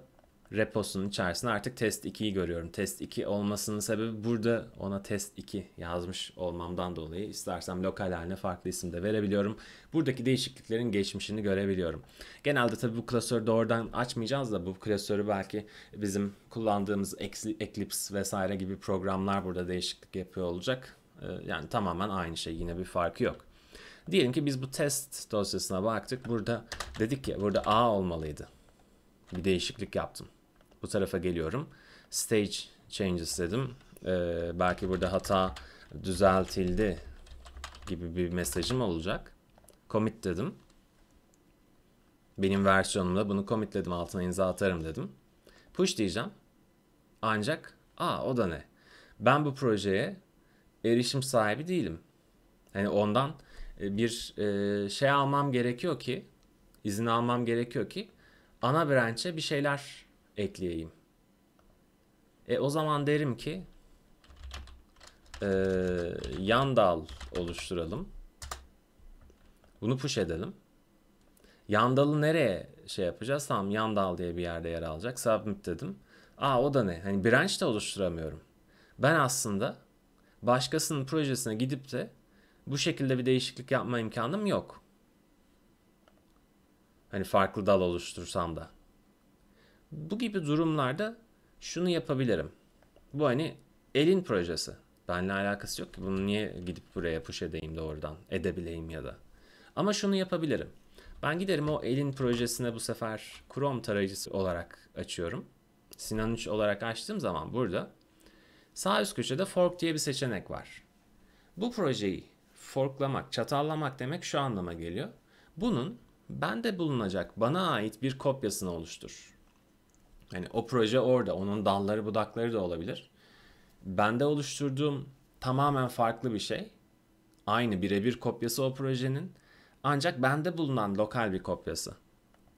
Speaker 1: reposunun içerisinde artık test 2'yi görüyorum. Test 2 olmasının sebebi burada ona test 2 yazmış olmamdan dolayı istersem lokal haline farklı isim de verebiliyorum. Buradaki değişikliklerin geçmişini görebiliyorum. Genelde tabi bu klasörü doğrudan açmayacağız da bu klasörü belki bizim kullandığımız Eclipse vesaire gibi programlar burada değişiklik yapıyor olacak. Ee, yani tamamen aynı şey yine bir farkı yok. Diyelim ki biz bu test dosyasına baktık. Burada dedik ya burada A olmalıydı. Bir değişiklik yaptım bu tarafa geliyorum. Stage changes dedim. Ee, belki burada hata düzeltildi gibi bir mesajım olacak. Commit dedim. Benim versiyonumda bunu commitledim altına imza atarım dedim. Push diyeceğim. Ancak aa o da ne? Ben bu projeye erişim sahibi değilim. Hani ondan e, bir e, şey almam gerekiyor ki izin almam gerekiyor ki ana branch'e bir şeyler ekleyeyim. E o zaman derim ki e, yan dal oluşturalım. Bunu push edelim. Yan dalı nereye şey yapacağız? Tamam dal diye bir yerde yer alacak. Submit dedim. Aa o da ne? Hani branch de oluşturamıyorum. Ben aslında başkasının projesine gidip de bu şekilde bir değişiklik yapma imkanım yok. Hani farklı dal oluştursam da. Bu gibi durumlarda şunu yapabilirim. Bu hani elin projesi. Benle alakası yok ki bunu niye gidip buraya push edeyim doğrudan edebileyim ya da. Ama şunu yapabilirim. Ben giderim o elin projesine bu sefer Chrome tarayıcısı olarak açıyorum. Sinan 3 olarak açtığım zaman burada sağ üst köşede fork diye bir seçenek var. Bu projeyi forklamak, çatallamak demek şu anlama geliyor. Bunun bende bulunacak bana ait bir kopyasını oluştur. Yani o proje orada. Onun dalları budakları da olabilir. Bende oluşturduğum tamamen farklı bir şey. Aynı birebir kopyası o projenin. Ancak bende bulunan lokal bir kopyası.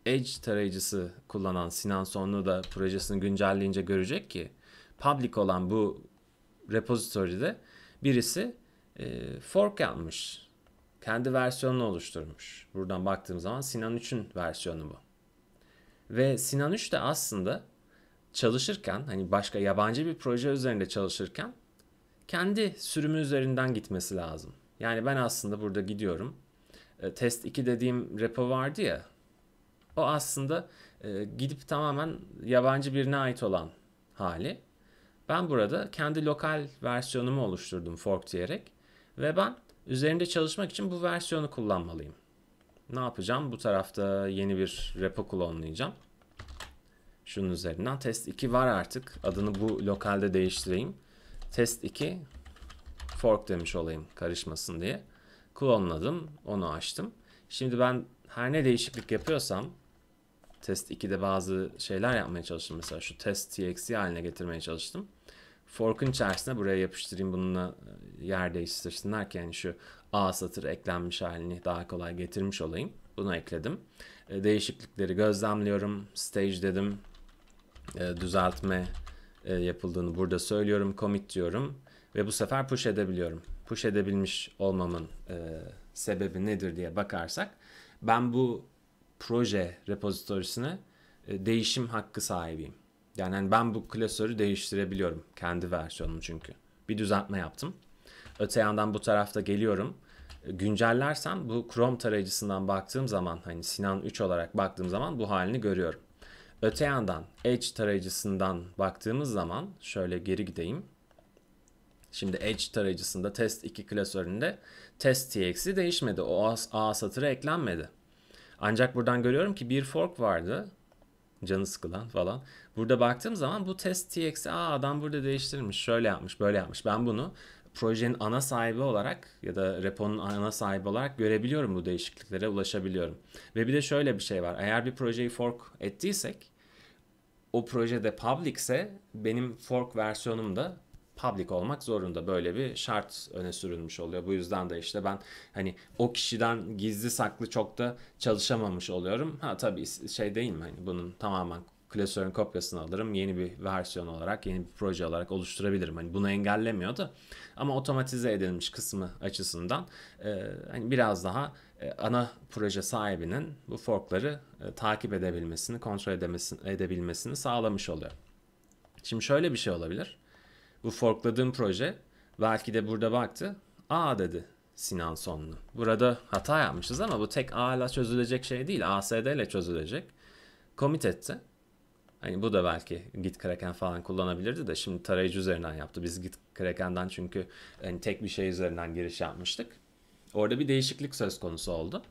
Speaker 1: Edge tarayıcısı kullanan Sinan Sonlu da projesini güncelleyince görecek ki public olan bu repository'de birisi e, fork yapmış. Kendi versiyonunu oluşturmuş. Buradan baktığım zaman Sinan 3'ün versiyonu bu. Ve Sinan 3 de aslında çalışırken hani başka yabancı bir proje üzerinde çalışırken kendi sürümü üzerinden gitmesi lazım. Yani ben aslında burada gidiyorum. E, test 2 dediğim repo vardı ya. O aslında e, gidip tamamen yabancı birine ait olan hali. Ben burada kendi lokal versiyonumu oluşturdum fork diyerek ve ben üzerinde çalışmak için bu versiyonu kullanmalıyım ne yapacağım? Bu tarafta yeni bir repo klonlayacağım. Şunun üzerinden test 2 var artık. Adını bu lokalde değiştireyim. Test 2 fork demiş olayım karışmasın diye. Klonladım. Onu açtım. Şimdi ben her ne değişiklik yapıyorsam test 2'de bazı şeyler yapmaya çalıştım. Mesela şu test txt haline getirmeye çalıştım. Fork'un içerisine buraya yapıştırayım bununla e, yer değiştirsinler ki yani şu A satır eklenmiş halini daha kolay getirmiş olayım. Bunu ekledim. E, değişiklikleri gözlemliyorum. Stage dedim. E, düzeltme e, yapıldığını burada söylüyorum. Commit diyorum. Ve bu sefer push edebiliyorum. Push edebilmiş olmamın sebebi nedir diye bakarsak ben bu proje repozitorisine değişim hakkı sahibiyim. Yani hani ben bu klasörü değiştirebiliyorum. Kendi versiyonumu çünkü. Bir düzeltme yaptım. Öte yandan bu tarafta geliyorum. E, güncellersem bu Chrome tarayıcısından baktığım zaman hani Sinan 3 olarak baktığım zaman bu halini görüyorum. Öte yandan Edge tarayıcısından baktığımız zaman şöyle geri gideyim. Şimdi Edge tarayıcısında test 2 klasöründe test txt değişmedi. O A satırı eklenmedi. Ancak buradan görüyorum ki bir fork vardı. Canı sıkılan falan. Burada baktığım zaman bu test txt aa adam burada değiştirmiş. Şöyle yapmış böyle yapmış. Ben bunu projenin ana sahibi olarak ya da reponun ana sahibi olarak görebiliyorum bu değişikliklere ulaşabiliyorum. Ve bir de şöyle bir şey var. Eğer bir projeyi fork ettiysek o projede public ise benim fork versiyonum da public olmak zorunda. Böyle bir şart öne sürülmüş oluyor. Bu yüzden de işte ben hani o kişiden gizli saklı çok da çalışamamış oluyorum. Ha tabii şey değil mi? Hani bunun tamamen klasörün kopyasını alırım. Yeni bir versiyon olarak, yeni bir proje olarak oluşturabilirim. Hani bunu engellemiyor da ama otomatize edilmiş kısmı açısından e, hani biraz daha e, ana proje sahibinin bu forkları e, takip edebilmesini, kontrol edemesini, edebilmesini sağlamış oluyor. Şimdi şöyle bir şey olabilir. Bu forkladığım proje belki de burada baktı. A dedi Sinan Sonlu. Burada hata yapmışız ama bu tek A ile çözülecek şey değil. ASD ile çözülecek. Commit etti. Hani bu da belki GitKraken falan kullanabilirdi de şimdi tarayıcı üzerinden yaptı. Biz GitKraken'dan çünkü hani tek bir şey üzerinden giriş yapmıştık. Orada bir değişiklik söz konusu oldu.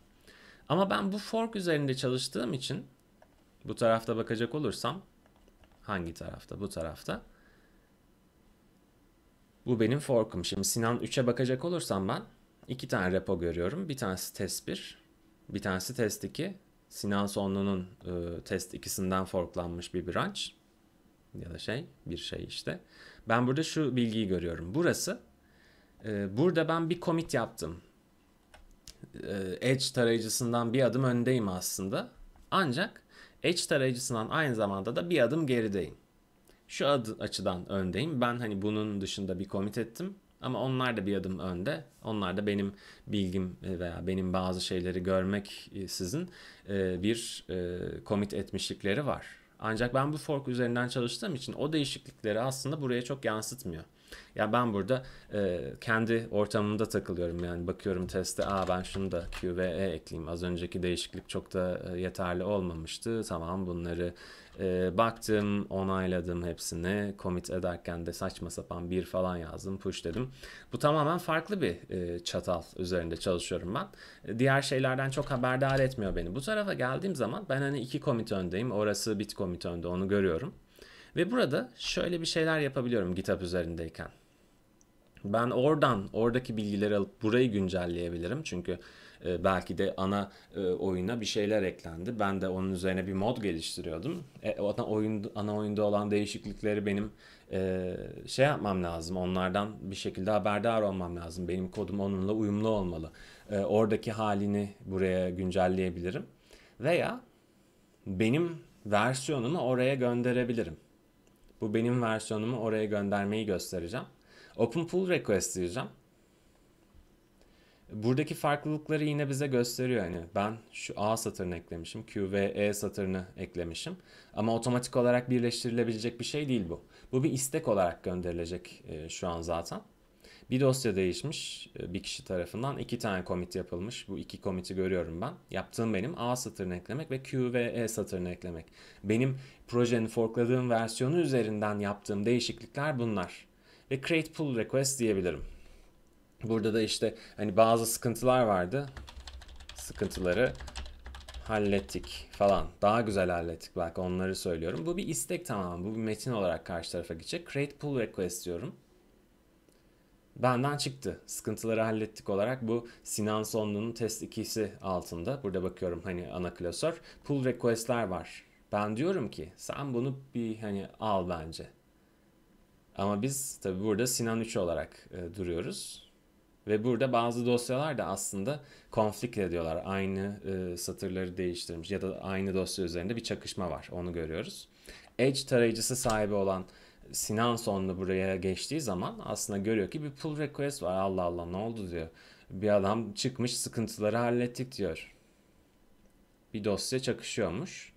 Speaker 1: Ama ben bu fork üzerinde çalıştığım için bu tarafta bakacak olursam hangi tarafta? Bu tarafta. Bu benim fork'um. Şimdi Sinan 3'e bakacak olursam ben iki tane repo görüyorum. Bir tanesi test 1, bir tanesi test 2, Sinan Sonlu'nun e, test ikisinden forklanmış bir branch ya da şey bir şey işte. Ben burada şu bilgiyi görüyorum. Burası e, burada ben bir commit yaptım. E, Edge tarayıcısından bir adım öndeyim aslında. Ancak Edge tarayıcısından aynı zamanda da bir adım gerideyim. Şu adı, açıdan öndeyim. Ben hani bunun dışında bir commit ettim ama onlar da bir adım önde. Onlar da benim bilgim e, veya benim bazı şeyleri görmek e, sizin e, bir komit etmişlikleri var. Ancak ben bu fork üzerinden çalıştığım için o değişiklikleri aslında buraya çok yansıtmıyor. Ya ben burada e, kendi ortamımda takılıyorum yani bakıyorum teste aa ben şunu da Q ve E ekleyeyim az önceki değişiklik çok da e, yeterli olmamıştı tamam bunları e, baktım, onayladım hepsini. Commit ederken de saçma sapan bir falan yazdım, push dedim. Bu tamamen farklı bir e, çatal üzerinde çalışıyorum ben. E, diğer şeylerden çok haberdar etmiyor beni. Bu tarafa geldiğim zaman ben hani iki commit öndeyim. Orası bit commit önde, onu görüyorum. Ve burada şöyle bir şeyler yapabiliyorum GitHub üzerindeyken. Ben oradan oradaki bilgileri alıp burayı güncelleyebilirim. Çünkü e, belki de ana e, oyuna bir şeyler eklendi. Ben de onun üzerine bir mod geliştiriyordum. E, ana, oyun, ana oyunda olan değişiklikleri benim e, şey yapmam lazım. Onlardan bir şekilde haberdar olmam lazım. Benim kodum onunla uyumlu olmalı. E, oradaki halini buraya güncelleyebilirim. Veya benim versiyonumu oraya gönderebilirim. Bu benim versiyonumu oraya göndermeyi göstereceğim. Open Pull Request diyeceğim. Buradaki farklılıkları yine bize gösteriyor. Yani ben şu A satırını eklemişim. Q ve E satırını eklemişim. Ama otomatik olarak birleştirilebilecek bir şey değil bu. Bu bir istek olarak gönderilecek e, şu an zaten. Bir dosya değişmiş e, bir kişi tarafından. iki tane commit yapılmış. Bu iki commit'i görüyorum ben. Yaptığım benim A satırını eklemek ve Q ve E satırını eklemek. Benim projenin forkladığım versiyonu üzerinden yaptığım değişiklikler bunlar ve create pull request diyebilirim. Burada da işte hani bazı sıkıntılar vardı. Sıkıntıları hallettik falan. Daha güzel hallettik belki onları söylüyorum. Bu bir istek tamam, Bu bir metin olarak karşı tarafa gidecek. Create pull request diyorum. Benden çıktı. Sıkıntıları hallettik olarak bu Sinan Sonlu'nun test ikisi altında. Burada bakıyorum hani ana klasör. Pull request'ler var. Ben diyorum ki sen bunu bir hani al bence. Ama biz tabii burada Sinan 3 olarak e, duruyoruz. Ve burada bazı dosyalar da aslında konflikt ediyorlar. Aynı e, satırları değiştirmiş ya da aynı dosya üzerinde bir çakışma var. Onu görüyoruz. Edge tarayıcısı sahibi olan Sinan sonlu buraya geçtiği zaman aslında görüyor ki bir pull request var. Allah Allah ne oldu diyor. Bir adam çıkmış sıkıntıları hallettik diyor. Bir dosya çakışıyormuş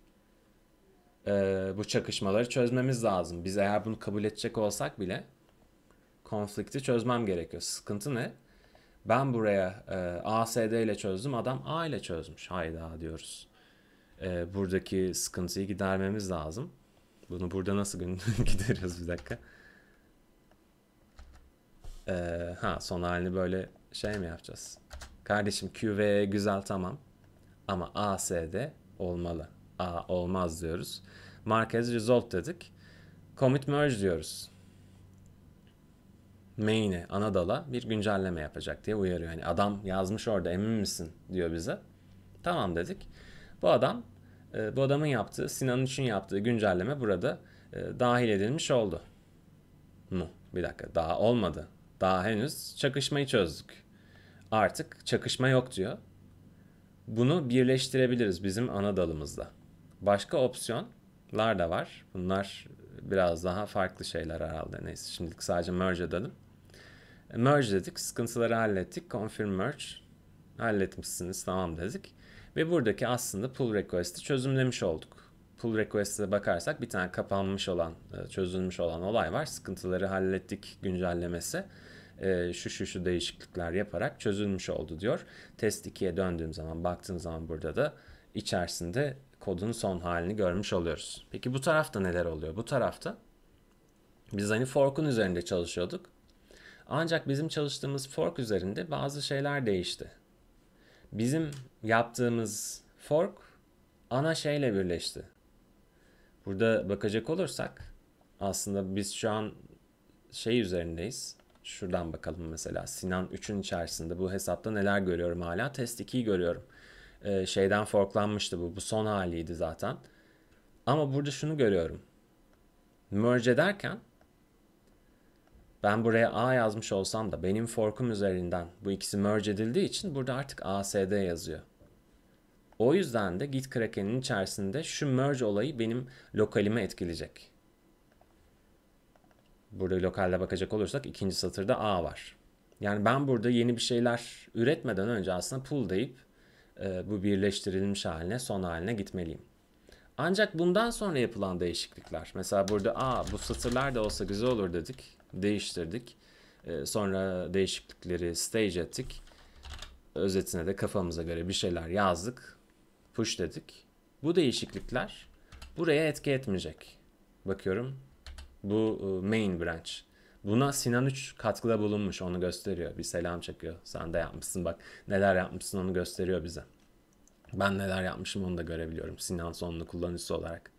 Speaker 1: e, bu çakışmaları çözmemiz lazım. Biz eğer bunu kabul edecek olsak bile konflikti çözmem gerekiyor. Sıkıntı ne? Ben buraya e, ASD ile çözdüm, adam A ile çözmüş. Hayda diyoruz. E, buradaki sıkıntıyı gidermemiz lazım. Bunu burada nasıl gideriyoruz bir dakika. E, ha son halini böyle şey mi yapacağız? Kardeşim QV güzel tamam ama ASD olmalı. Aa, olmaz diyoruz. Mark as resolved dedik. Commit merge diyoruz. Main'e, ana dala bir güncelleme yapacak diye uyarıyor. Yani adam yazmış orada emin misin diyor bize. Tamam dedik. Bu adam, e, bu adamın yaptığı, Sinan'ın için yaptığı güncelleme burada e, dahil edilmiş oldu. Mu? Bir dakika daha olmadı. Daha henüz çakışmayı çözdük. Artık çakışma yok diyor. Bunu birleştirebiliriz bizim ana dalımızla. Başka opsiyonlar da var. Bunlar biraz daha farklı şeyler herhalde. Neyse şimdilik sadece merge edelim. E, merge dedik. Sıkıntıları hallettik. Confirm merge. Halletmişsiniz. Tamam dedik. Ve buradaki aslında pull request'i çözümlemiş olduk. Pull request'e bakarsak bir tane kapanmış olan, e, çözülmüş olan olay var. Sıkıntıları hallettik güncellemesi. E, şu şu şu değişiklikler yaparak çözülmüş oldu diyor. Test 2'ye döndüğüm zaman baktığım zaman burada da içerisinde kodun son halini görmüş oluyoruz. Peki bu tarafta neler oluyor? Bu tarafta biz hani fork'un üzerinde çalışıyorduk. Ancak bizim çalıştığımız fork üzerinde bazı şeyler değişti. Bizim yaptığımız fork ana şeyle birleşti. Burada bakacak olursak aslında biz şu an şey üzerindeyiz. Şuradan bakalım mesela Sinan 3'ün içerisinde bu hesapta neler görüyorum hala? Test 2'yi görüyorum e, şeyden forklanmıştı bu. Bu son haliydi zaten. Ama burada şunu görüyorum. Merge ederken ben buraya A yazmış olsam da benim forkum üzerinden bu ikisi merge edildiği için burada artık ASD yazıyor. O yüzden de Git Kraken'in içerisinde şu merge olayı benim lokalime etkileyecek. Burada lokalde bakacak olursak ikinci satırda A var. Yani ben burada yeni bir şeyler üretmeden önce aslında pull deyip e, bu birleştirilmiş haline son haline gitmeliyim. Ancak bundan sonra yapılan değişiklikler mesela burada a bu satırlar da olsa güzel olur dedik değiştirdik. E, sonra değişiklikleri stage ettik. Özetine de kafamıza göre bir şeyler yazdık. Push dedik. Bu değişiklikler buraya etki etmeyecek. Bakıyorum bu e, main branch. Buna Sinan 3 katkıda bulunmuş onu gösteriyor. Bir selam çekiyor. Sen de yapmışsın bak neler yapmışsın onu gösteriyor bize. Ben neler yapmışım onu da görebiliyorum Sinan sonlu kullanıcısı olarak.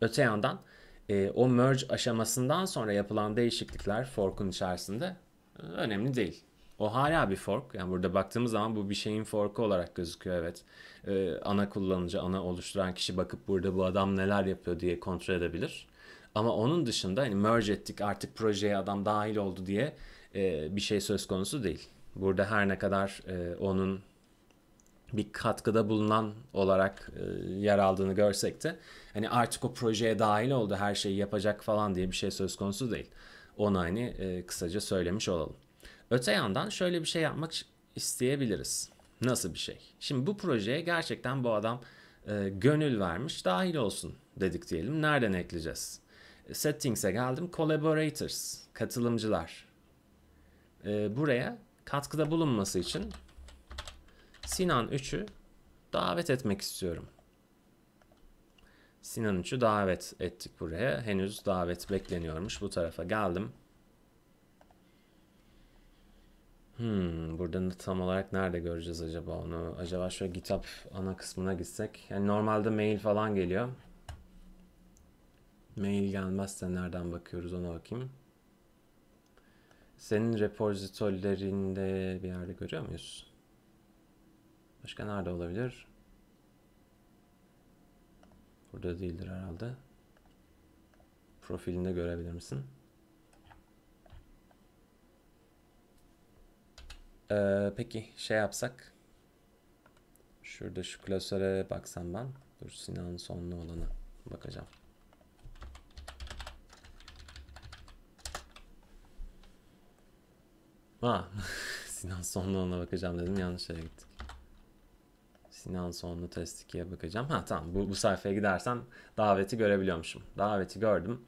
Speaker 1: Öte yandan e, o merge aşamasından sonra yapılan değişiklikler fork'un içerisinde e, önemli değil. O hala bir fork. Yani burada baktığımız zaman bu bir şeyin forku olarak gözüküyor evet. E, ana kullanıcı, ana oluşturan kişi bakıp burada bu adam neler yapıyor diye kontrol edebilir. Ama onun dışında hani merge ettik artık projeye adam dahil oldu diye e, bir şey söz konusu değil. Burada her ne kadar e, onun bir katkıda bulunan olarak e, yer aldığını görsek de hani artık o projeye dahil oldu her şeyi yapacak falan diye bir şey söz konusu değil. Onu hani e, kısaca söylemiş olalım. Öte yandan şöyle bir şey yapmak isteyebiliriz. Nasıl bir şey? Şimdi bu projeye gerçekten bu adam e, gönül vermiş dahil olsun dedik diyelim. Nereden ekleyeceğiz? Settings'e geldim. Collaborators, katılımcılar. E, buraya katkıda bulunması için Sinan 3'ü davet etmek istiyorum. Sinan 3'ü davet ettik buraya. Henüz davet bekleniyormuş. Bu tarafa geldim. Hmm, buradan da tam olarak nerede göreceğiz acaba onu? Acaba şöyle GitHub ana kısmına gitsek. Yani normalde mail falan geliyor. Mail gelmezse nereden bakıyoruz ona bakayım. Senin repozitorilerinde bir yerde görüyor muyuz? Başka nerede olabilir? Burada değildir herhalde. Profilinde görebilir misin? Ee, peki şey yapsak. Şurada şu klasöre baksam ben. Dur Sinanın sonlu olanı. bakacağım. Ha. Sinan sonlu'na bakacağım dedim. Yanlış yere gittik. Sinan sonlu test 2'ye bakacağım. Ha tamam bu, bu sayfaya gidersem daveti görebiliyormuşum. Daveti gördüm.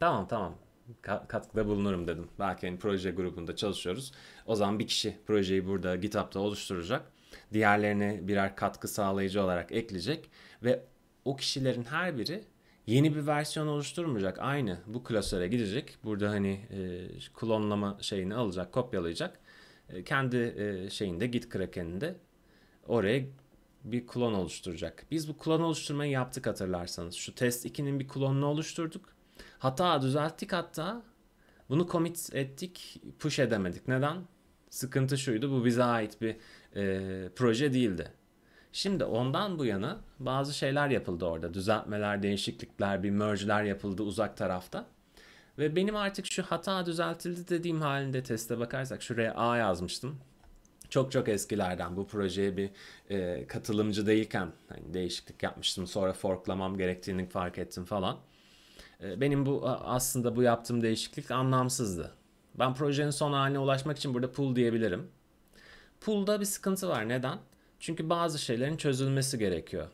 Speaker 1: Tamam tamam katkıda bulunurum dedim. Belki hani proje grubunda çalışıyoruz. O zaman bir kişi projeyi burada GitHub'da oluşturacak. Diğerlerini birer katkı sağlayıcı olarak ekleyecek ve o kişilerin her biri yeni bir versiyon oluşturmayacak. Aynı bu klasöre gidecek. Burada hani e, klonlama şeyini alacak, kopyalayacak. E, kendi e, şeyinde Git Kraken'inde oraya bir klon oluşturacak. Biz bu klon oluşturmayı yaptık hatırlarsanız. Şu test 2'nin bir klonunu oluşturduk. Hata düzelttik hatta. Bunu commit ettik, push edemedik. Neden? Sıkıntı şuydu, bu bize ait bir e, proje değildi. Şimdi ondan bu yana bazı şeyler yapıldı orada. Düzeltmeler, değişiklikler, bir merge'ler yapıldı uzak tarafta. Ve benim artık şu hata düzeltildi dediğim halinde teste bakarsak şuraya A yazmıştım. Çok çok eskilerden bu projeye bir e, katılımcı değilken hani değişiklik yapmıştım. Sonra forklamam gerektiğini fark ettim falan. E, benim bu aslında bu yaptığım değişiklik anlamsızdı. Ben projenin son haline ulaşmak için burada pull diyebilirim. Pull'da bir sıkıntı var. Neden? Çünkü bazı şeylerin çözülmesi gerekiyor.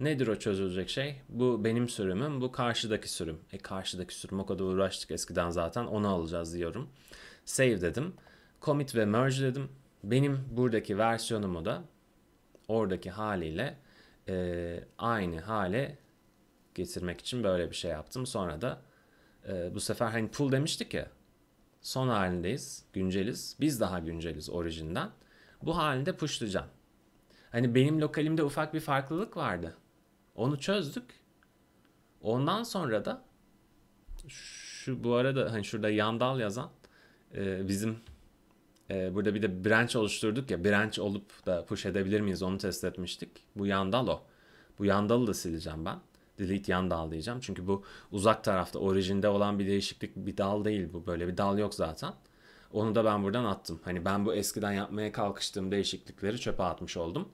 Speaker 1: Nedir o çözülecek şey? Bu benim sürümüm, bu karşıdaki sürüm. E karşıdaki sürüm o kadar uğraştık eskiden zaten onu alacağız diyorum. Save dedim. Commit ve merge dedim. Benim buradaki versiyonumu da oradaki haliyle e, aynı hale getirmek için böyle bir şey yaptım. Sonra da e, bu sefer hani pull demiştik ya son halindeyiz, günceliz. Biz daha günceliz orijinden. Bu halinde pushlayacağım. Hani benim lokalimde ufak bir farklılık vardı. Onu çözdük. Ondan sonra da şu bu arada hani şurada yandal yazan e, bizim e, burada bir de branch oluşturduk ya branch olup da push edebilir miyiz onu test etmiştik. Bu yandal o. Bu yandalı da sileceğim ben. Delete yan dal diyeceğim. Çünkü bu uzak tarafta orijinde olan bir değişiklik bir dal değil bu. Böyle bir dal yok zaten. Onu da ben buradan attım. Hani ben bu eskiden yapmaya kalkıştığım değişiklikleri çöpe atmış oldum.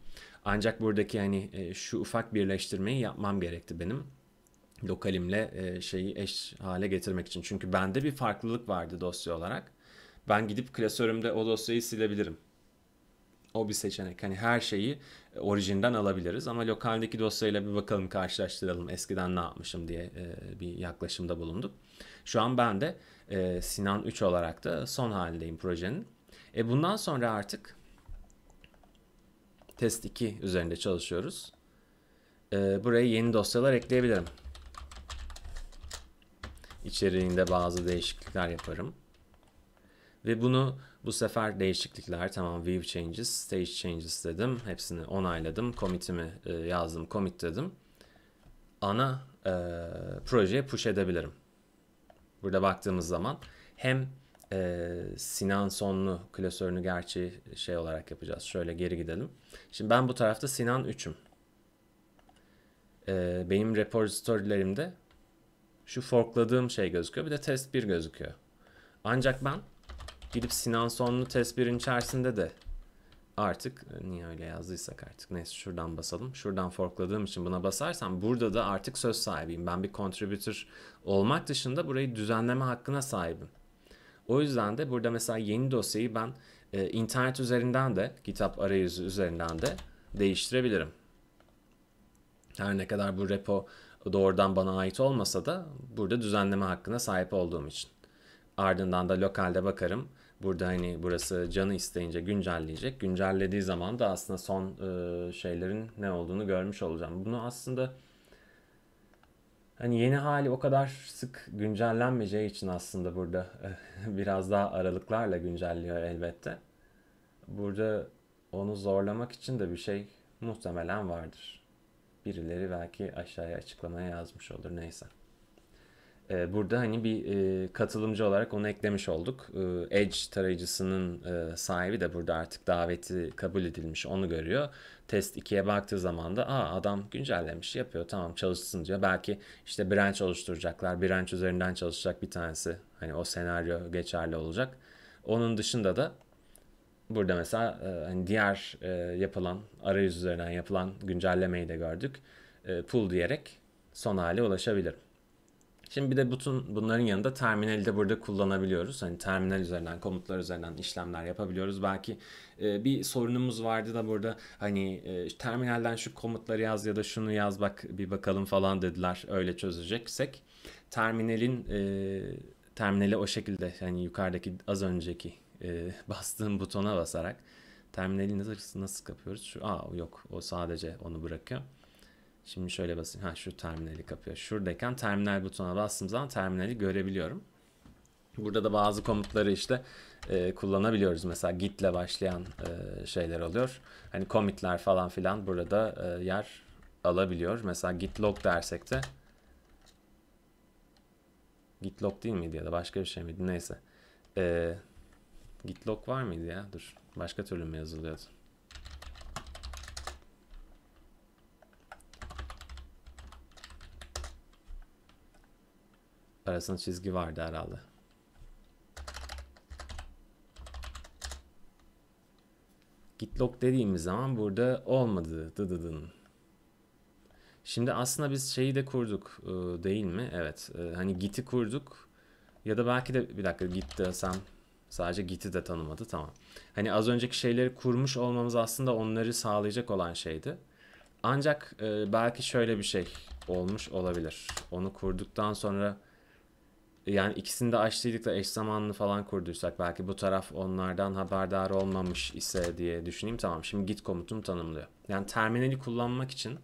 Speaker 1: Ancak buradaki hani e, şu ufak birleştirmeyi yapmam gerekti benim lokalimle e, şeyi eş hale getirmek için. Çünkü bende bir farklılık vardı dosya olarak. Ben gidip klasörümde o dosyayı silebilirim. O bir seçenek. Hani her şeyi e, orijinden alabiliriz ama lokaldeki dosyayla bir bakalım karşılaştıralım eskiden ne yapmışım diye bir yaklaşımda bulunduk. Şu an ben de e, Sinan 3 olarak da son halindeyim projenin. E bundan sonra artık test 2 üzerinde çalışıyoruz. E, buraya yeni dosyalar ekleyebilirim. İçeriğinde bazı değişiklikler yaparım. Ve bunu bu sefer değişiklikler tamam view changes, stage changes dedim. Hepsini onayladım. Commit'imi e, yazdım, commit dedim. Ana e, projeye push edebilirim. Burada baktığımız zaman hem e, Sinan Sonlu klasörünü gerçi şey olarak yapacağız. Şöyle geri gidelim. Şimdi ben bu tarafta Sinan 3'üm. E, benim repositorylerimde şu forkladığım şey gözüküyor. Bir de test 1 gözüküyor. Ancak ben gidip Sinan Sonlu test 1'in içerisinde de artık e, niye öyle yazdıysak artık neyse şuradan basalım. Şuradan forkladığım için buna basarsam burada da artık söz sahibiyim. Ben bir contributor olmak dışında burayı düzenleme hakkına sahibim. O yüzden de burada mesela yeni dosyayı ben e, internet üzerinden de kitap arayüzü üzerinden de değiştirebilirim. Her ne kadar bu repo doğrudan bana ait olmasa da burada düzenleme hakkına sahip olduğum için. Ardından da lokalde bakarım Burada hani burası canı isteyince güncelleyecek. Güncellediği zaman da aslında son e, şeylerin ne olduğunu görmüş olacağım. Bunu aslında hani yeni hali o kadar sık güncellenmeyeceği için aslında burada e, biraz daha aralıklarla güncelliyor elbette. Burada onu zorlamak için de bir şey muhtemelen vardır. Birileri belki aşağıya açıklamaya yazmış olur neyse. Ee, burada hani bir e, katılımcı olarak onu eklemiş olduk. E, Edge tarayıcısının e, sahibi de burada artık daveti kabul edilmiş onu görüyor. Test 2'ye baktığı zaman da Aa, adam güncellemiş yapıyor tamam çalışsın diyor. Belki işte branch oluşturacaklar. Branch üzerinden çalışacak bir tanesi. Hani o senaryo geçerli olacak. Onun dışında da burada mesela e, hani diğer e, yapılan arayüz üzerinden yapılan güncellemeyi de gördük. E, pull diyerek son hale ulaşabilirim. Şimdi bir de bütün bunların yanında terminali de burada kullanabiliyoruz. Hani terminal üzerinden, komutlar üzerinden işlemler yapabiliyoruz. Belki e, bir sorunumuz vardı da burada hani e, terminalden şu komutları yaz ya da şunu yaz bak bir bakalım falan dediler. Öyle çözeceksek terminalin e, terminali o şekilde hani yukarıdaki az önceki e, bastığım butona basarak terminali nasıl, nasıl kapıyoruz? Şu, aa yok o sadece onu bırakıyor. Şimdi şöyle basayım. Ha şu terminali kapıyor. Şuradayken terminal butonuna bastığım zaman terminali görebiliyorum. Burada da bazı komutları işte e, kullanabiliyoruz. Mesela git ile başlayan e, şeyler oluyor. Hani commitler falan filan burada e, yer alabiliyor. Mesela git log dersek de git log değil miydi ya da başka bir şey miydi neyse. E, git log var mıydı ya? Dur başka türlü mü yazılıyordu? arasında çizgi vardı herhalde. Git log dediğimiz zaman burada olmadı dıdıdın. Şimdi aslında biz şeyi de kurduk e, değil mi? Evet. E, hani git'i kurduk. Ya da belki de bir dakika git desem sadece git'i de tanımadı tamam. Hani az önceki şeyleri kurmuş olmamız aslında onları sağlayacak olan şeydi. Ancak e, belki şöyle bir şey olmuş olabilir. Onu kurduktan sonra yani ikisini de açtıydık da eş zamanlı falan kurduysak belki bu taraf onlardan haberdar olmamış ise diye düşüneyim. Tamam şimdi git komutum tanımlıyor. Yani terminali kullanmak için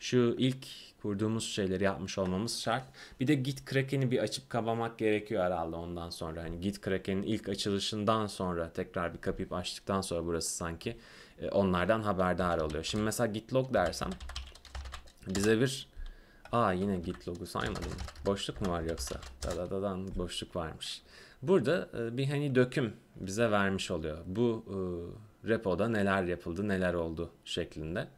Speaker 1: şu ilk kurduğumuz şeyleri yapmış olmamız şart. Bir de git kraken'i bir açıp kapamak gerekiyor herhalde ondan sonra. Hani git kraken'in ilk açılışından sonra tekrar bir kapayıp açtıktan sonra burası sanki e, onlardan haberdar oluyor. Şimdi mesela git log dersem bize bir Aa yine git logosu saymadım. Boşluk mu var yoksa? da da da da boşluk varmış. Burada e, bir hani döküm bize vermiş oluyor. Bu e, repoda neler yapıldı, neler oldu şeklinde.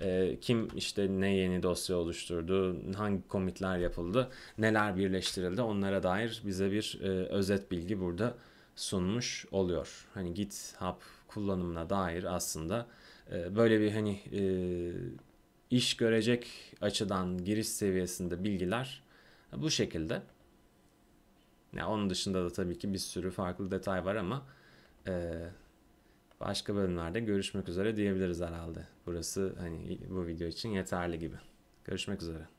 Speaker 1: E, kim işte ne yeni dosya oluşturdu, hangi komitler yapıldı, neler birleştirildi onlara dair bize bir özet bilgi burada sunmuş oluyor. Hani GitHub kullanımına dair aslında böyle bir hani iş görecek açıdan giriş seviyesinde bilgiler bu şekilde. Yani onun dışında da tabii ki bir sürü farklı detay var ama e, başka bölümlerde görüşmek üzere diyebiliriz herhalde. Burası hani bu video için yeterli gibi. Görüşmek üzere.